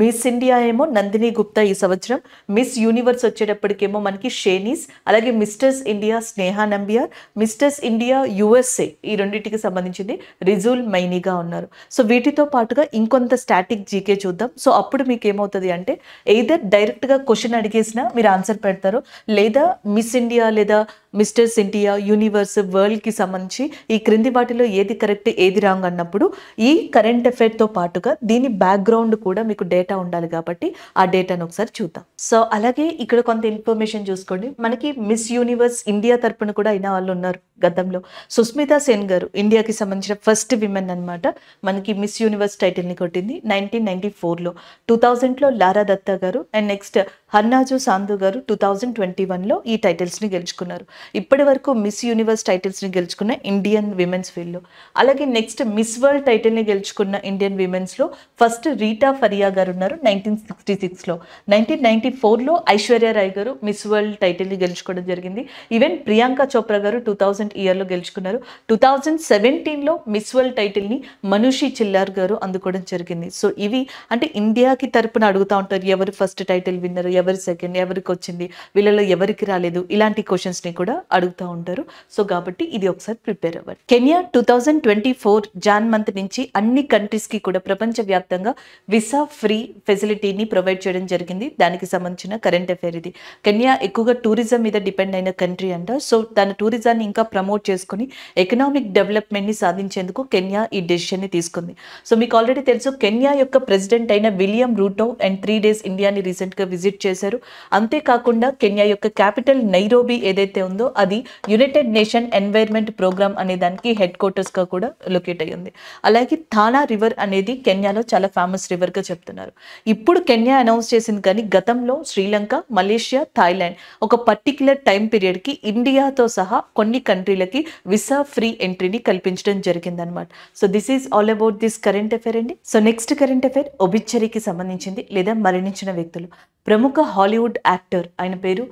Speaker 1: మిస్ ఇండియా ఏమో నందిని గుప్తా ఈ సంవత్సరం మిస్ యూనివర్స్ వచ్చేటప్పటికేమో మనకి షేనీస్ అలాగే Mrs India Sneha Nambiar Mrs India USA ఈ రెండింటికి సంబంధించింది రిజూల్ మైనీగా ఉన్నారు సో వీటితో పాటుగా ఇంకొంత స్టాటిక్ జీకే చూద్దాం సో అప్పుడు మీకు ఏమవుతుంది అంటే ఎయిదర్ డైరెక్ట్గా క్వశ్చన్ అడిగేసినా మీరు ఆన్సర్ పెడతారు లేదా మిస్ ఇండియా లేదా మిస్టర్స్ సింటియా యూనివర్స్ వరల్డ్కి సంబంధించి ఈ క్రింది వాటిలో ఏది కరెక్ట్ ఏది రాంగ్ అన్నప్పుడు ఈ కరెంట్ అఫైర్తో పాటుగా దీని బ్యాక్గ్రౌండ్ కూడా మీకు డేటా ఉండాలి కాబట్టి ఆ డేటాను ఒకసారి చూద్దాం సో అలాగే ఇక్కడ కొంత ఇన్ఫర్మేషన్ చూసుకోండి మనకి మిస్ యూనివర్స్ ఇండియా తరపున కూడా అయిన వాళ్ళు ఉన్నారు గతంలో సుస్మితా సేన్ గారు ఇండియాకి సంబంధించిన ఫస్ట్ విమెన్ అనమాట మనకి మిస్ యూనివర్స్ టైటిల్ని కొట్టింది నైన్టీన్ నైన్టీ ఫోర్లో టూ థౌజండ్లో లారా దత్తా గారు అండ్ నెక్స్ట్ హర్నాజు సాంధు గారు టూ థౌజండ్ ట్వంటీ వన్లో ఈ టైటిల్స్ని గెలుచుకున్నారు ఇప్పటి వరకు మిస్ యూనివర్స్ టైటిల్స్ని గెలుచుకున్న ఇండియన్ విమెన్స్ ఫీల్డ్లో అలాగే నెక్స్ట్ మిస్ వరల్డ్ టైటిల్ని గెలుచుకున్న ఇండియన్ విమెన్స్లో ఫస్ట్ రీటా ఫరియా గారు ఉన్నారు నైన్టీన్ సిక్స్టీ సిక్స్లో నైన్టీన్ నైన్టీ ఫోర్లో ఐశ్వర్య రాయ్ గారు మిస్ వరల్డ్ టైటిల్ని గెలుచుకోవడం జరిగింది ఈవెన్ ప్రియాంక చోప్రా గారు టూ థౌజండ్ ఇయర్లో గెలుచుకున్నారు టూ థౌజండ్ సెవెంటీన్లో మిస్ వరల్డ్ టైటిల్ని మనుషి చిల్లార్ గారు అందుకోవడం జరిగింది సో ఇవి అంటే ఇండియాకి తరపున అడుగుతూ ఉంటారు ఎవరు ఫస్ట్ టైటిల్ విన్నారు ఎవరు సెకండ్ ఎవరికి వచ్చింది వీళ్ళలో ఎవరికి రాలేదు ఇలాంటి క్వశ్చన్స్ని కూడా కూడా అడుగుతూ ఉంటారు సో కాబట్టి ఇది ఒకసారి ప్రిపేర్ అవ్వాలి Kenya two thousand twenty four Jan month నుంచి అన్ని కంట్రీస్కి కూడా ప్రపంచవ్యాప్తంగా విసా ఫ్రీ ఫెసిలిటీని ప్రొవైడ్ చేయడం జరిగింది దానికి సంబంధించిన కరెంట్ అఫైర్ ఇది కెన్యా ఎక్కువగా టూరిజం మీద డిపెండ్ అయిన కంట్రీ అంట సో తన టూరిజాన్ని ఇంకా ప్రమోట్ చేసుకుని ఎకనామిక్ డెవలప్మెంట్ని సాధించేందుకు కెన్యా ఈ డెసిషన్ని తీసుకుంది సో మీకు ఆల్రెడీ తెలుసు కెన్యా యొక్క ప్రెసిడెంట్ అయిన William Ruto and three days ఇండియాని రీసెంట్గా విజిట్ చేశారు అంతేకాకుండా కెన్యా యొక్క క్యాపిటల్ నైరోబీ ఏదైతే ఉందో ఉందో అది యునైటెడ్ నేషన్ ఎన్వైర్మెంట్ ప్రోగ్రామ్ అనే దానికి హెడ్ క్వార్టర్స్గా కూడా లొకేట్ అయ్యింది అలాగే థానా రివర్ అనేది కెన్యాలో చాలా ఫేమస్ రివర్గా చెప్తున్నారు ఇప్పుడు కెన్యా అనౌన్స్ చేసింది కానీ గతంలో శ్రీలంక మలేషియా థాయిలాండ్ ఒక పర్టిక్యులర్ టైం పీరియడ్కి ఇండియాతో సహా కొన్ని కంట్రీలకి విసా ఫ్రీ ఎంట్రీని కల్పించడం జరిగిందనమాట so this is all about this current affair అండి సో నెక్స్ట్ కరెంట్ అఫైర్ ఒబిచ్చరికి సంబంధించింది లేదా మరణించిన వ్యక్తులు ప్రముఖ హాలీవుడ్ యాక్టర్ ఆయన పేరు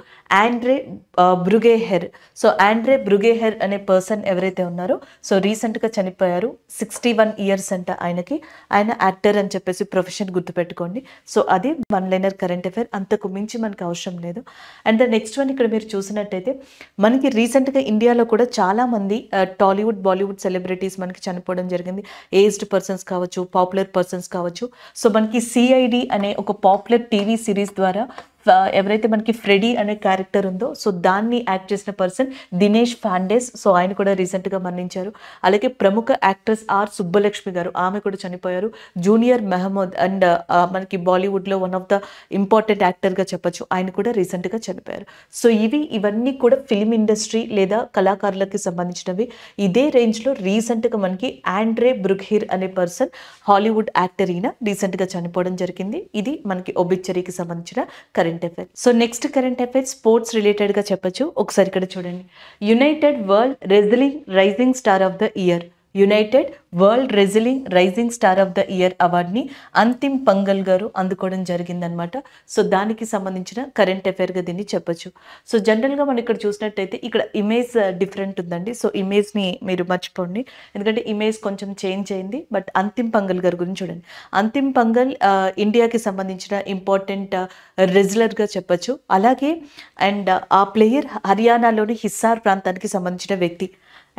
Speaker 1: Andre Braugher uh, Braugher so Andre Braugher అనే పర్సన్ ఎవరైతే ఉన్నారో సో రీసెంట్గా చనిపోయారు సిక్స్టీ వన్ ఇయర్స్ అంట ఆయనకి ఆయన యాక్టర్ అని చెప్పేసి ప్రొఫెషన్ గుర్తుపెట్టుకోండి సో అది వన్ లైనర్ కరెంట్ అఫైర్ అంతకు మించి మనకు అవసరం లేదు అండ్ ద నెక్స్ట్ వన్ ఇక్కడ మీరు చూసినట్టయితే మనకి రీసెంట్గా ఇండియాలో కూడా చాలామంది టాలీవుడ్ బాలీవుడ్ సెలబ్రిటీస్ మనకి చనిపోవడం జరిగింది ఏజ్డ్ పర్సన్స్ కావచ్చు పాపులర్ పర్సన్స్ కావచ్చు సో మనకి సిఐడి అనే ఒక పాపులర్ టీవీ సిరీస్ ద్వారా ఎవరైతే మనకి ఫ్రెడీ అనే క్యారెక్టర్ ఉందో సో దాన్ని యాక్ట్ చేసిన పర్సన్ దినేష్ ఫాండేస్ సో ఆయన కూడా రీసెంట్గా మరణించారు అలాగే ప్రముఖ యాక్ట్రెస్ ఆర్ సుబ్బలక్ష్మి గారు ఆమె కూడా చనిపోయారు జూనియర్ మెహమూద్ అండ్ మనకి బాలీవుడ్లో వన్ ఆఫ్ ద ఇంపార్టెంట్ యాక్టర్గా చెప్పచ్చు ఆయన కూడా రీసెంట్గా చనిపోయారు సో ఇవి ఇవన్నీ కూడా ఫిల్మ్ ఇండస్ట్రీ లేదా కళాకారులకి సంబంధించినవి ఇదే రేంజ్లో రీసెంట్గా మనకి ఆండ్రే బృగ్హిర్ అనే పర్సన్ హాలీవుడ్ యాక్టర్ ఈయన రీసెంట్గా చనిపోవడం జరిగింది ఇది మనకి ఒబిచ్చరికి సంబంధించిన current current affair so next current affairs sports రిలేటెడ్గా చెప్పచ్చు ఒకసారి ఇక్కడ చూడండి United world wrestling rising star of the year United World Wrestling rising star of the year అవార్డ్ని అంతిమ్ పంగల్ గారు అందుకోవడం జరిగిందనమాట సో దానికి సంబంధించిన కరెంట్ అఫైర్గా దీన్ని చెప్పచ్చు సో జనరల్గా మనం ఇక్కడ చూసినట్టయితే ఇక్కడ ఇమేజ్ uh, డిఫరెంట్ ఉందండి సో ఇమేజ్ని మీరు మర్చిపోండి ఎందుకంటే ఇమేజ్ కొంచెం చేంజ్ అయింది బట్ అంతిమ్ పంగల్ గారి గురించి చూడండి అంతిమ్ పంగల్ uh, ఇండియాకి సంబంధించిన ఇంపార్టెంట్ uh, రెజులర్గా చెప్పచ్చు అలాగే అండ్ ఆ ప్లేయర్ హర్యానాలోని హిస్సార్ ప్రాంతానికి సంబంధించిన వ్యక్తి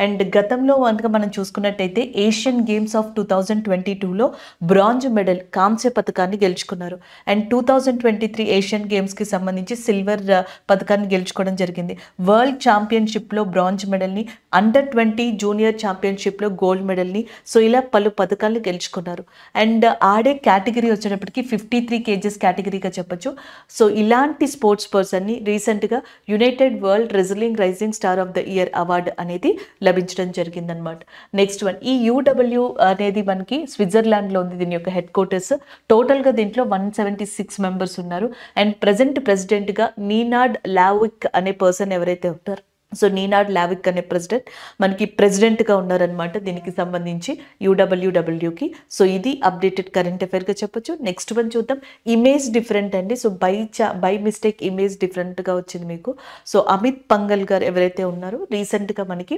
Speaker 1: అండ్ గతంలో కనుక మనం చూసుకున్నట్టయితే Asian games of two thousand twenty టూలో బ్రాంజ్ మెడల్ కాంస్య పథకాన్ని గెలుచుకున్నారు and two thousand twenty three Asian గేమ్స్కి సంబంధించి సిల్వర్ పథకాన్ని గెలుచుకోవడం జరిగింది వరల్డ్ ఛాంపియన్షిప్లో బ్రాంజ్ మెడల్ని అండర్ ట్వంటీ జూనియర్ ఛాంపియన్షిప్లో గోల్డ్ మెడల్ని సో ఇలా పలు పథకాలు గెలుచుకున్నారు అండ్ ఆడే కేటగిరీ వచ్చేటప్పటికీ ఫిఫ్టీ త్రీ కేజెస్ కేటగిరీగా చెప్పొచ్చు సో ఇలాంటి స్పోర్ట్స్ పర్సన్ని రీసెంట్గా United World Wrestling rising star of the year award అనేది లభించడం జరిగిందనమాట నెక్స్ట్ వన్ ఈ యూడబ్ల్యూ అనేది మనకి స్విట్జర్లాండ్లో ఉంది దీని యొక్క హెడ్ క్వార్టర్స్ టోటల్గా దీంట్లో వన్ సెవెంటీ సిక్స్ మెంబర్స్ ఉన్నారు అండ్ ప్రజెంట్ ప్రెసిడెంట్గా నీనాడ్ లావిక్ అనే పర్సన్ ఎవరైతే ఉంటారు సో నీనాడ్ లావిక్ అనే ప్రెసిడెంట్ మనకి ప్రెసిడెంట్గా ఉన్నారనమాట దీనికి సంబంధించి యూడబ్ల్యూడబ్ల్యూకి సో ఇది అప్డేటెడ్ కరెంట్ అఫైర్గా చెప్పొచ్చు నెక్స్ట్ వన్ చూద్దాం ఇమేజ్ డిఫరెంట్ అండి సో బై చా బై మిస్టేక్ ఇమేజ్ డిఫరెంట్గా వచ్చింది మీకు సో అమిత్ పంగల్ గారు ఎవరైతే ఉన్నారో రీసెంట్గా మనకి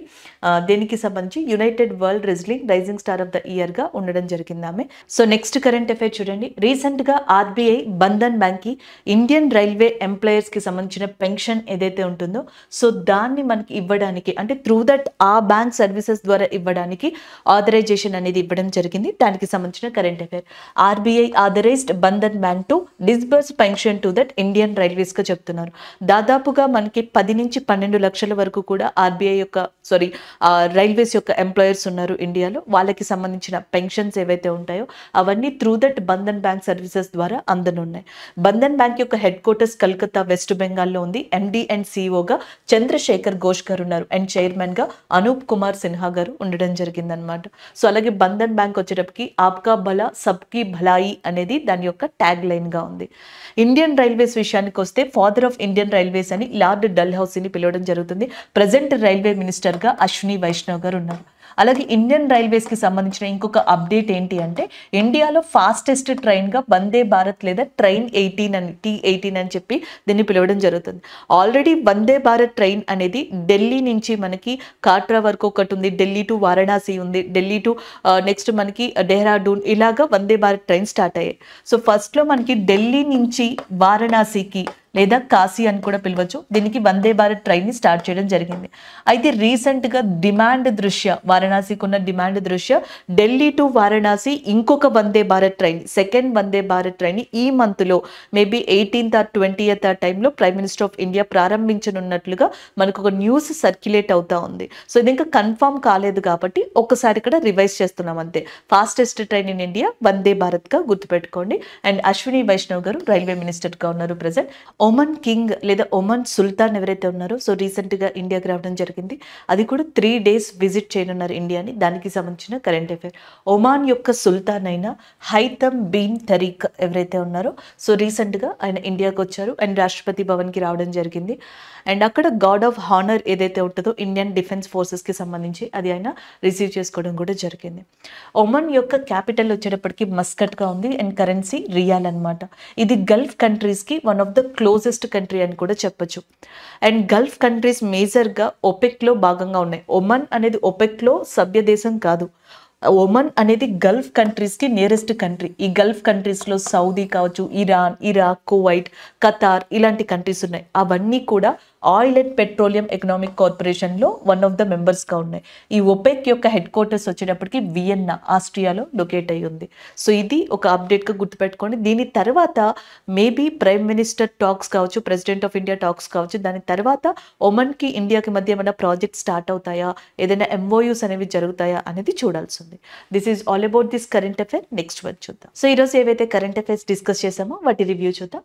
Speaker 1: దీనికి సంబంధించి united world wrestling rising star of the ఇయర్గా ఉండడం జరిగింది ఆమె సో నెక్స్ట్ కరెంట్ అఫైర్ చూడండి రీసెంట్గా ఆర్బీఐ బంధన్ బ్యాంక్కి ఇండియన్ రైల్వే ఎంప్లాయర్స్కి సంబంధించిన పెన్షన్ ఏదైతే ఉంటుందో సో దాని దాన్ని మనకి ఇవ్వడానికి అంటే త్రూ దట్ ఆ బ్యాంక్ సర్వీసెస్ ద్వారా ఇవ్వడానికి ఆథరైజేషన్ అనేది ఇవ్వడం జరిగింది దానికి సంబంధించిన current affair RBI authorised Bandhan bank to disburse pension to that Indian రైల్వేస్గా చెప్తున్నారు దాదాపుగా మనకి పది నుంచి పన్నెండు లక్షల వరకు కూడా ఆర్బీఐ యొక్క సారీ రైల్వేస్ యొక్క ఎంప్లాయర్స్ ఉన్నారు ఇండియాలో వాళ్ళకి సంబంధించిన పెన్షన్స్ ఏవైతే ఉంటాయో అవన్నీ through that Bandhan bank services ద్వారా అందనున్నాయి బంధన్ బ్యాంక్ యొక్క హెడ్ క్వార్టర్స్ కలకత్తా వెస్ట్ బెంగాల్లో ఉంది ఎండి అండ్ సిఇఓగా చంద్రశేఖర్ చంద్రశేఖర్ ఘోష్ గారు ఉన్నారు అండ్ చైర్మన్గా అనూప్ కుమార్ సిన్హా గారు ఉండడం జరిగిందనమాట సో అలాగే బంధన్ బ్యాంక్ వచ్చేటప్పటికి ఆప్కా బల సబ్కి భలాయి అనేది దాని యొక్క ట్యాగ్ లైన్గా ఉంది ఇండియన్ రైల్వేస్ విషయానికి వస్తే ఫాదర్ ఆఫ్ ఇండియన్ రైల్వేస్ అని లార్డ్ డల్ హౌసీని పిలవడం జరుగుతుంది ప్రజెంట్ రైల్వే మినిస్టర్గా అశ్విని వైష్ణవ్ గారు ఉన్నారు అలాగే ఇండియన్ రైల్వేస్కి సంబంధించిన ఇంకొక అప్డేట్ ఏంటి అంటే ఇండియాలో ఫాస్టెస్ట్ ట్రైన్గా వందే భారత్ లేదా ట్రైన్ ఎయిటీన్ అని టీ ఎయిటీన్ అని చెప్పి దీన్ని పిలవడం జరుగుతుంది ఆల్రెడీ వందే భారత్ ట్రైన్ అనేది ఢిల్లీ నుంచి మనకి కాట్రా వరకు ఒకటి ఉంది ఢిల్లీ టు వారణాసి ఉంది ఢిల్లీ టు నెక్స్ట్ మనకి డెహ్రాడూన్ ఇలాగా వందే భారత్ ట్రైన్ స్టార్ట్ అయ్యాయి సో ఫస్ట్లో మనకి ఢిల్లీ నుంచి వారణాసికి లేదా కాశీ అని కూడా పిలవచ్చు దీనికి వందే భారత్ ట్రైన్ని స్టార్ట్ చేయడం జరిగింది అయితే రీసెంట్గా డిమాండ్ దృశ్య వారణాసికి ఉన్న డిమాండ్ దృశ్య ఢిల్లీ టు వారణాసి ఇంకొక Vande Bharat train second Vande Bharat train ఈ మంత్లో మేబీ ఎయిటీన్త్ ఆర్ ట్వంటీయత్ ఆ టైంలో ప్రైమ్ మినిస్టర్ ఆఫ్ ఇండియా ప్రారంభించనున్నట్లుగా మనకు ఒక న్యూస్ సర్క్యులేట్ అవుతా ఉంది సో ఇది ఇంకా కన్ఫామ్ కాలేదు కాబట్టి ఒక్కసారి ఇక్కడ రివైజ్ చేస్తున్నాం అంతే fastest train in India Vande భారత్గా గుర్తుపెట్టుకోండి అండ్ అశ్విని వైష్ణవ్ గారు రైల్వే మినిస్టర్గా ఉన్నారు ప్రజెంట్ ఒమన్ కింగ్ లేదా ఒమన్ సుల్తాన్ ఎవరైతే ఉన్నారో సో రీసెంట్గా ఇండియాకి రావడం జరిగింది అది కూడా త్రీ డేస్ విజిట్ చేయనున్నారు ఇండియాని దానికి సంబంధించిన కరెంట్ అఫైర్ ఒమాన్ యొక్క సుల్తాన్ అయిన హైతమ్ బీన్ తరీక్ ఎవరైతే ఉన్నారో సో రీసెంట్గా ఆయన ఇండియాకి వచ్చారు అండ్ రాష్ట్రపతి భవన్కి రావడం జరిగింది అండ్ అక్కడ గాడ్ ఆఫ్ హానర్ ఏదైతే ఉంటుందో ఇండియన్ డిఫెన్స్ ఫోర్సెస్కి సంబంధించి అది ఆయన రిసీవ్ చేసుకోవడం కూడా జరిగింది ఒమన్ యొక్క క్యాపిటల్ వచ్చేటప్పటికి మస్కట్గా ఉంది అండ్ కరెన్సీ రియాల్ అనమాట ఇది గల్ఫ్ కంట్రీస్కి వన్ ఆఫ్ ద క్లో క్లోజెస్ట్ కంట్రీ అని కూడా చెప్పొచ్చు అండ్ గల్ఫ్ కంట్రీస్ మేజర్గా ఒపెక్లో భాగంగా ఉన్నాయి ఒమన్ అనేది ఒపెక్లో సభ్య దేశం కాదు ఒమన్ అనేది గల్ఫ్ కంట్రీస్కి నియరెస్ట్ కంట్రీ ఈ గల్ఫ్ కంట్రీస్లో సౌదీ కావచ్చు ఇరాన్ ఇరాక్ కువైట్ ఖతార్ ఇలాంటి కంట్రీస్ ఉన్నాయి అవన్నీ కూడా ఆయిల్ అండ్ పెట్రోలియం ఎకనామిక్ కార్పొరేషన్లో వన్ ఆఫ్ ద మెంబర్స్గా ఉన్నాయి ఈ ఒపెక్ యొక్క హెడ్ క్వార్టర్స్ వచ్చేటప్పటికి వియన్నా ఆస్ట్రియాలో లొకేట్ అయ్యి ఉంది సో ఇది ఒక అప్డేట్గా గుర్తుపెట్టుకోండి దీని తర్వాత మేబీ ప్రైమ్ మినిస్టర్ టాక్స్ కావచ్చు ప్రెసిడెంట్ ఆఫ్ ఇండియా టాక్స్ కావచ్చు దాని తర్వాత ఒమన్కి ఇండియాకి మధ్య ఏమైనా ప్రాజెక్ట్ స్టార్ట్ అవుతాయా ఏదైనా ఎంఓయూస్ అనేవి జరుగుతాయా అనేది చూడాల్సి ఉంది this is all about this current affair next one చూద్దాం సో ఈరోజు ఏవైతే కరెంట్ అఫేర్స్ డిస్కస్ చేసామో వాటి రివ్యూ చూద్దాం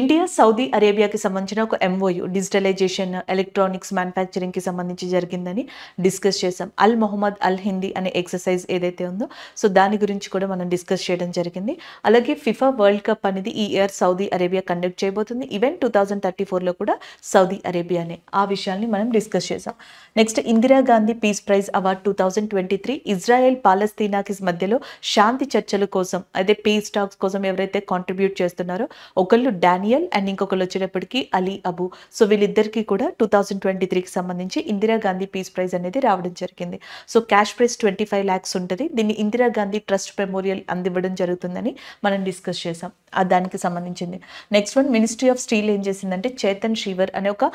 Speaker 1: ఇండియా సౌదీ అరేబియాకి సంబంధించిన ఒక ఎంఓయూ డిజిటలైజ్ డిజిటలైజేషన్ ఎలక్ట్రానిక్స్ మ్యానుఫ్యాక్చరింగ్కి సంబంధించి జరిగిందని డిస్కస్ చేసాం అల్ మొహమ్మద్ అల్ హిందీ అనే ఎక్సర్సైజ్ ఏదైతే ఉందో సో దాని గురించి కూడా మనం డిస్కస్ చేయడం జరిగింది అలాగే ఫిఫా వరల్డ్ కప్ అనేది ఈ ఇయర్ సౌదీ అరేబియా కండక్ట్ చేయబోతుంది ఈవెన్ టూ థౌజండ్ థర్టీ ఫోర్లో కూడా సౌదీ అరేబియానే ఆ విషయాన్ని మనం డిస్కస్ చేసాం next Indira Gandhi peace prize award two thousand twenty three Israel పాలస్తీనాకి మధ్యలో శాంతి చర్చల కోసం అయితే పీస్ టాక్స్ కోసం ఎవరైతే కాంట్రిబ్యూట్ చేస్తున్నారో ఒకళ్ళు డానియల్ అండ్ ఇంకొకళ్ళు వచ్చేటప్పటికి అలీ అబు సో వీళ్ళు వీళ్ళిద్దరికి కూడా టూ థౌజండ్ ట్వంటీ త్రీకి సంబంధించి ఇందిరాగాంధీ పీస్ ప్రైజ్ అనేది రావడం జరిగింది so cash prize twenty five lakhs ఉంటుంది దీన్ని ఇందిరాగాంధీ ట్రస్ట్ మెమోరియల్ అందివ్వడం జరుగుతుందని మనం డిస్కస్ చేసాం దానికి సంబంధించింది next one ministry of steel ఏం చేసిందంటే చేతన్ షీవర్ అనే ఒక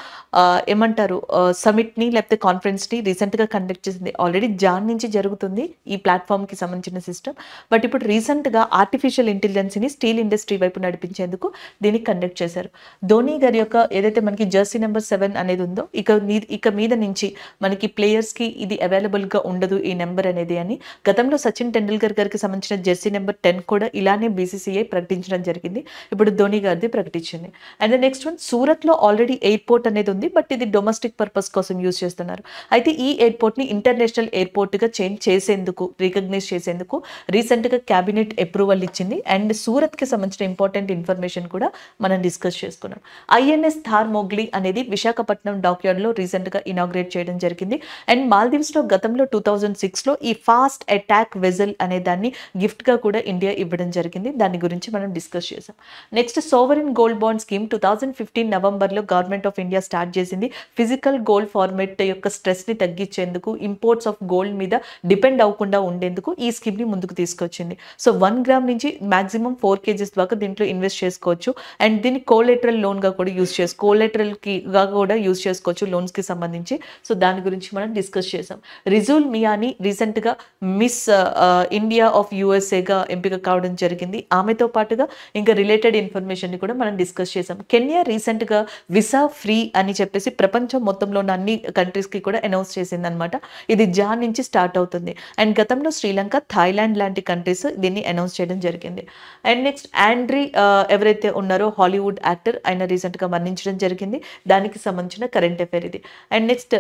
Speaker 1: ఏమంటారు సమిట్ని లేకపోతే కాన్ఫరెన్స్ని రీసెంట్గా కండక్ట్ చేసింది ఆల్రెడీ జాన్ నుంచి జరుగుతుంది ఈ ప్లాట్ఫామ్కి సంబంధించిన సిస్టమ్ బట్ ఇప్పుడు రీసెంట్గా ఆర్టిఫిషియల్ ఇంటెలిజెన్స్ని స్టీల్ ఇండస్ట్రీ వైపు నడిపించేందుకు దీన్ని కండక్ట్ చేశారు ధోని గారి యొక్క ఏదైతే మనకి జర్సీ నెంబర్ సెవెన్ అనేది ఉందో ఇక ఇక మీద నుంచి మనకి ప్లేయర్స్కి ఇది అవైలబుల్గా ఉండదు ఈ నెంబర్ అనేది అని గతంలో సచిన్ టెండూల్కర్ గారికి సంబంధించిన జెర్సీ నెంబర్ టెన్ కూడా ఇలానే బీసీసీఐ ప్రకటించడం జరిగింది ఇప్పుడు ధోని గారిది ప్రకటించింది అండ్ ద నెక్స్ట్ వన్ సూరత్లో ఆల్రెడీ ఎయిర్పోర్ట్ అనేది ఉంది బట్ ఇది డొమెస్టిక్ పర్పస్ కోసం యూజ్ చేస్తున్నారు అయితే ఈ ఎయిర్పోర్ట్ని ఇంటర్నేషనల్ ఎయిర్పోర్ట్గా చేంజ్ చేసేందుకు రికగ్నైజ్ చేసేందుకు రీసెంట్గా క్యాబినెట్ అప్రూవల్ ఇచ్చింది అండ్ సూరత్కి సంబంధించిన ఇంపార్టెంట్ ఇన్ఫర్మేషన్ కూడా మనం డిస్కస్ చేసుకున్నాం ఐఎన్ఎస్ థార్ మోగ్లీ అనేది అనేది విశాఖపట్నం రీసెంట్ రీసెంట్గా ఇనాగ్రేట్ చేయడం జరిగింది అండ్ మాల్దీవ్స్లో గతంలో టూ థౌజండ్ సిక్స్లో ఈ ఫాస్ట్ అటాక్ వెజల్ అనే దాన్ని గిఫ్ట్గా కూడా ఇండియా ఇవ్వడం జరిగింది దాని గురించి మనం డిస్కస్ చేసాం next sovereign gold bond scheme two thousand fifteen నవంబర్లో గవర్నమెంట్ ఆఫ్ ఇండియా స్టార్ట్ చేసింది ఫిజికల్ గోల్డ్ ఫార్మేట్ యొక్క స్ట్రెస్ని తగ్గించేందుకు ఇంపోర్ట్స్ ఆఫ్ గోల్డ్ మీద డిపెండ్ అవ్వకుండా ఉండేందుకు ఈ ని ముందుకు తీసుకొచ్చింది సో వన్ గ్రామ్ నుంచి మాక్సిమం ఫోర్ కేజీస్ దాకా దీంట్లో ఇన్వెస్ట్ చేసుకోవచ్చు అండ్ దీన్ని కోలెటరల్ లోన్గా కూడా యూజ్ చేసుకో కి గా కూడా యూజ్ చేసుకోవచ్చు లోన్స్కి సంబంధించి సో దాని గురించి మనం డిస్కస్ చేసాం రిజుల్ మియాని రీసెంట్గా మిస్ ఇండియా ఆఫ్ యుఎస్ఏగా ఎంపిక కావడం జరిగింది ఆమెతో పాటుగా ఇంకా రిలేటెడ్ ఇన్ఫర్మేషన్ని కూడా మనం డిస్కస్ చేసాం కెన్యా రీసెంట్గా విసా ఫ్రీ అని చెప్పేసి ప్రపంచం మొత్తంలో ఉన్న అన్ని కంట్రీస్కి కూడా అనౌన్స్ చేసింది అనమాట ఇది జాన్ నుంచి స్టార్ట్ అవుతుంది అండ్ గతంలో శ్రీలంక థాయిలాండ్ లాంటి కంట్రీస్ దీన్ని అనౌన్స్ చేయడం జరిగింది అండ్ నెక్స్ట్ ఆండ్రీ ఎవరైతే ఉన్నారో హాలీవుడ్ యాక్టర్ ఆయన రీసెంట్గా మరణించడం జరిగింది దాని దానికి సంబంధించిన కరెంట్ అఫేర్ ఇది and next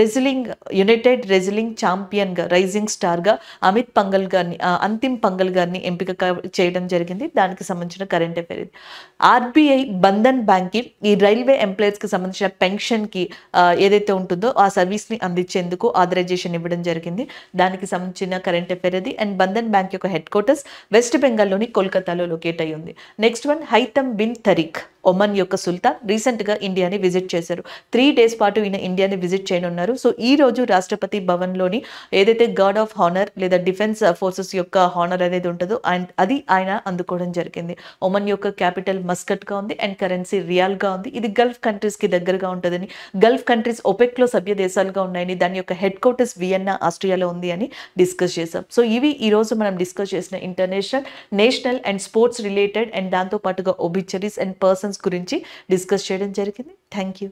Speaker 1: wrestling united wrestling ఛాంపియన్గా రైజింగ్ స్టార్గా అమిత్ పంగల్ గారిని అంతిమ్ uh, పంగల్ గారిని ఎంపిక చేయడం జరిగింది దానికి సంబంధించిన కరెంట్ అఫేర్ ఇది ఆర్బీఐ బంధన్ బ్యాంక్కి ఈ రైల్వే ఎంప్లాయీస్కి సంబంధించిన పెన్షన్కి uh, ఏదైతే ఉంటుందో ఆ సర్వీస్ని అందించేందుకు ఆథరైజేషన్ ఇవ్వడం జరిగింది దానికి సంబంధించిన కరెంట్ అఫేర్ ఇది అండ్ బంధన్ బ్యాంక్ యొక్క హెడ్ క్వార్టర్స్ వెస్ట్ బెంగాల్లోని కోల్కతాలో లొకేట్ అయ్యింది next one Haitham bin Tariq Oman యొక్క సుల్తాన్ రీసెంట్గా ఇండియాని విజిట్ చేశారు త్రీ డేస్ పాటు ఈయన ఇండియాని విజిట్ చేయనున్నారు సో ఈ రోజు రాష్ట్రపతి భవన్లోని ఏదైతే గార్డ్ ఆఫ్ హానర్ లేదా డిఫెన్స్ ఫోర్సెస్ యొక్క హానర్ అనేది ఉంటుందో అది ఆయన అందుకోవడం జరిగింది ఒమన్ యొక్క క్యాపిటల్ మస్కట్గా ఉంది అండ్ కరెన్సీ రియాల్గా ఉంది ఇది గల్ఫ్ కంట్రీస్కి దగ్గరగా ఉంటుందని గల్ఫ్ కంట్రీస్ ఒపెక్లో సభ్య దేశాలుగా ఉన్నాయని దాని యొక్క హెడ్ క్వార్టర్స్ వియన్నా ఆస్ట్రియాలో ఉంది అని డిస్కస్ చేశాం సో ఇవి ఈ రోజు మనం డిస్కస్ చేసిన international national and sports related and దాంతో పాటుగా ఒబిచరీస్ అండ్ పర్సన్ గురించి డిస్కస్ చేయడం జరిగింది థ్యాంక్ యూ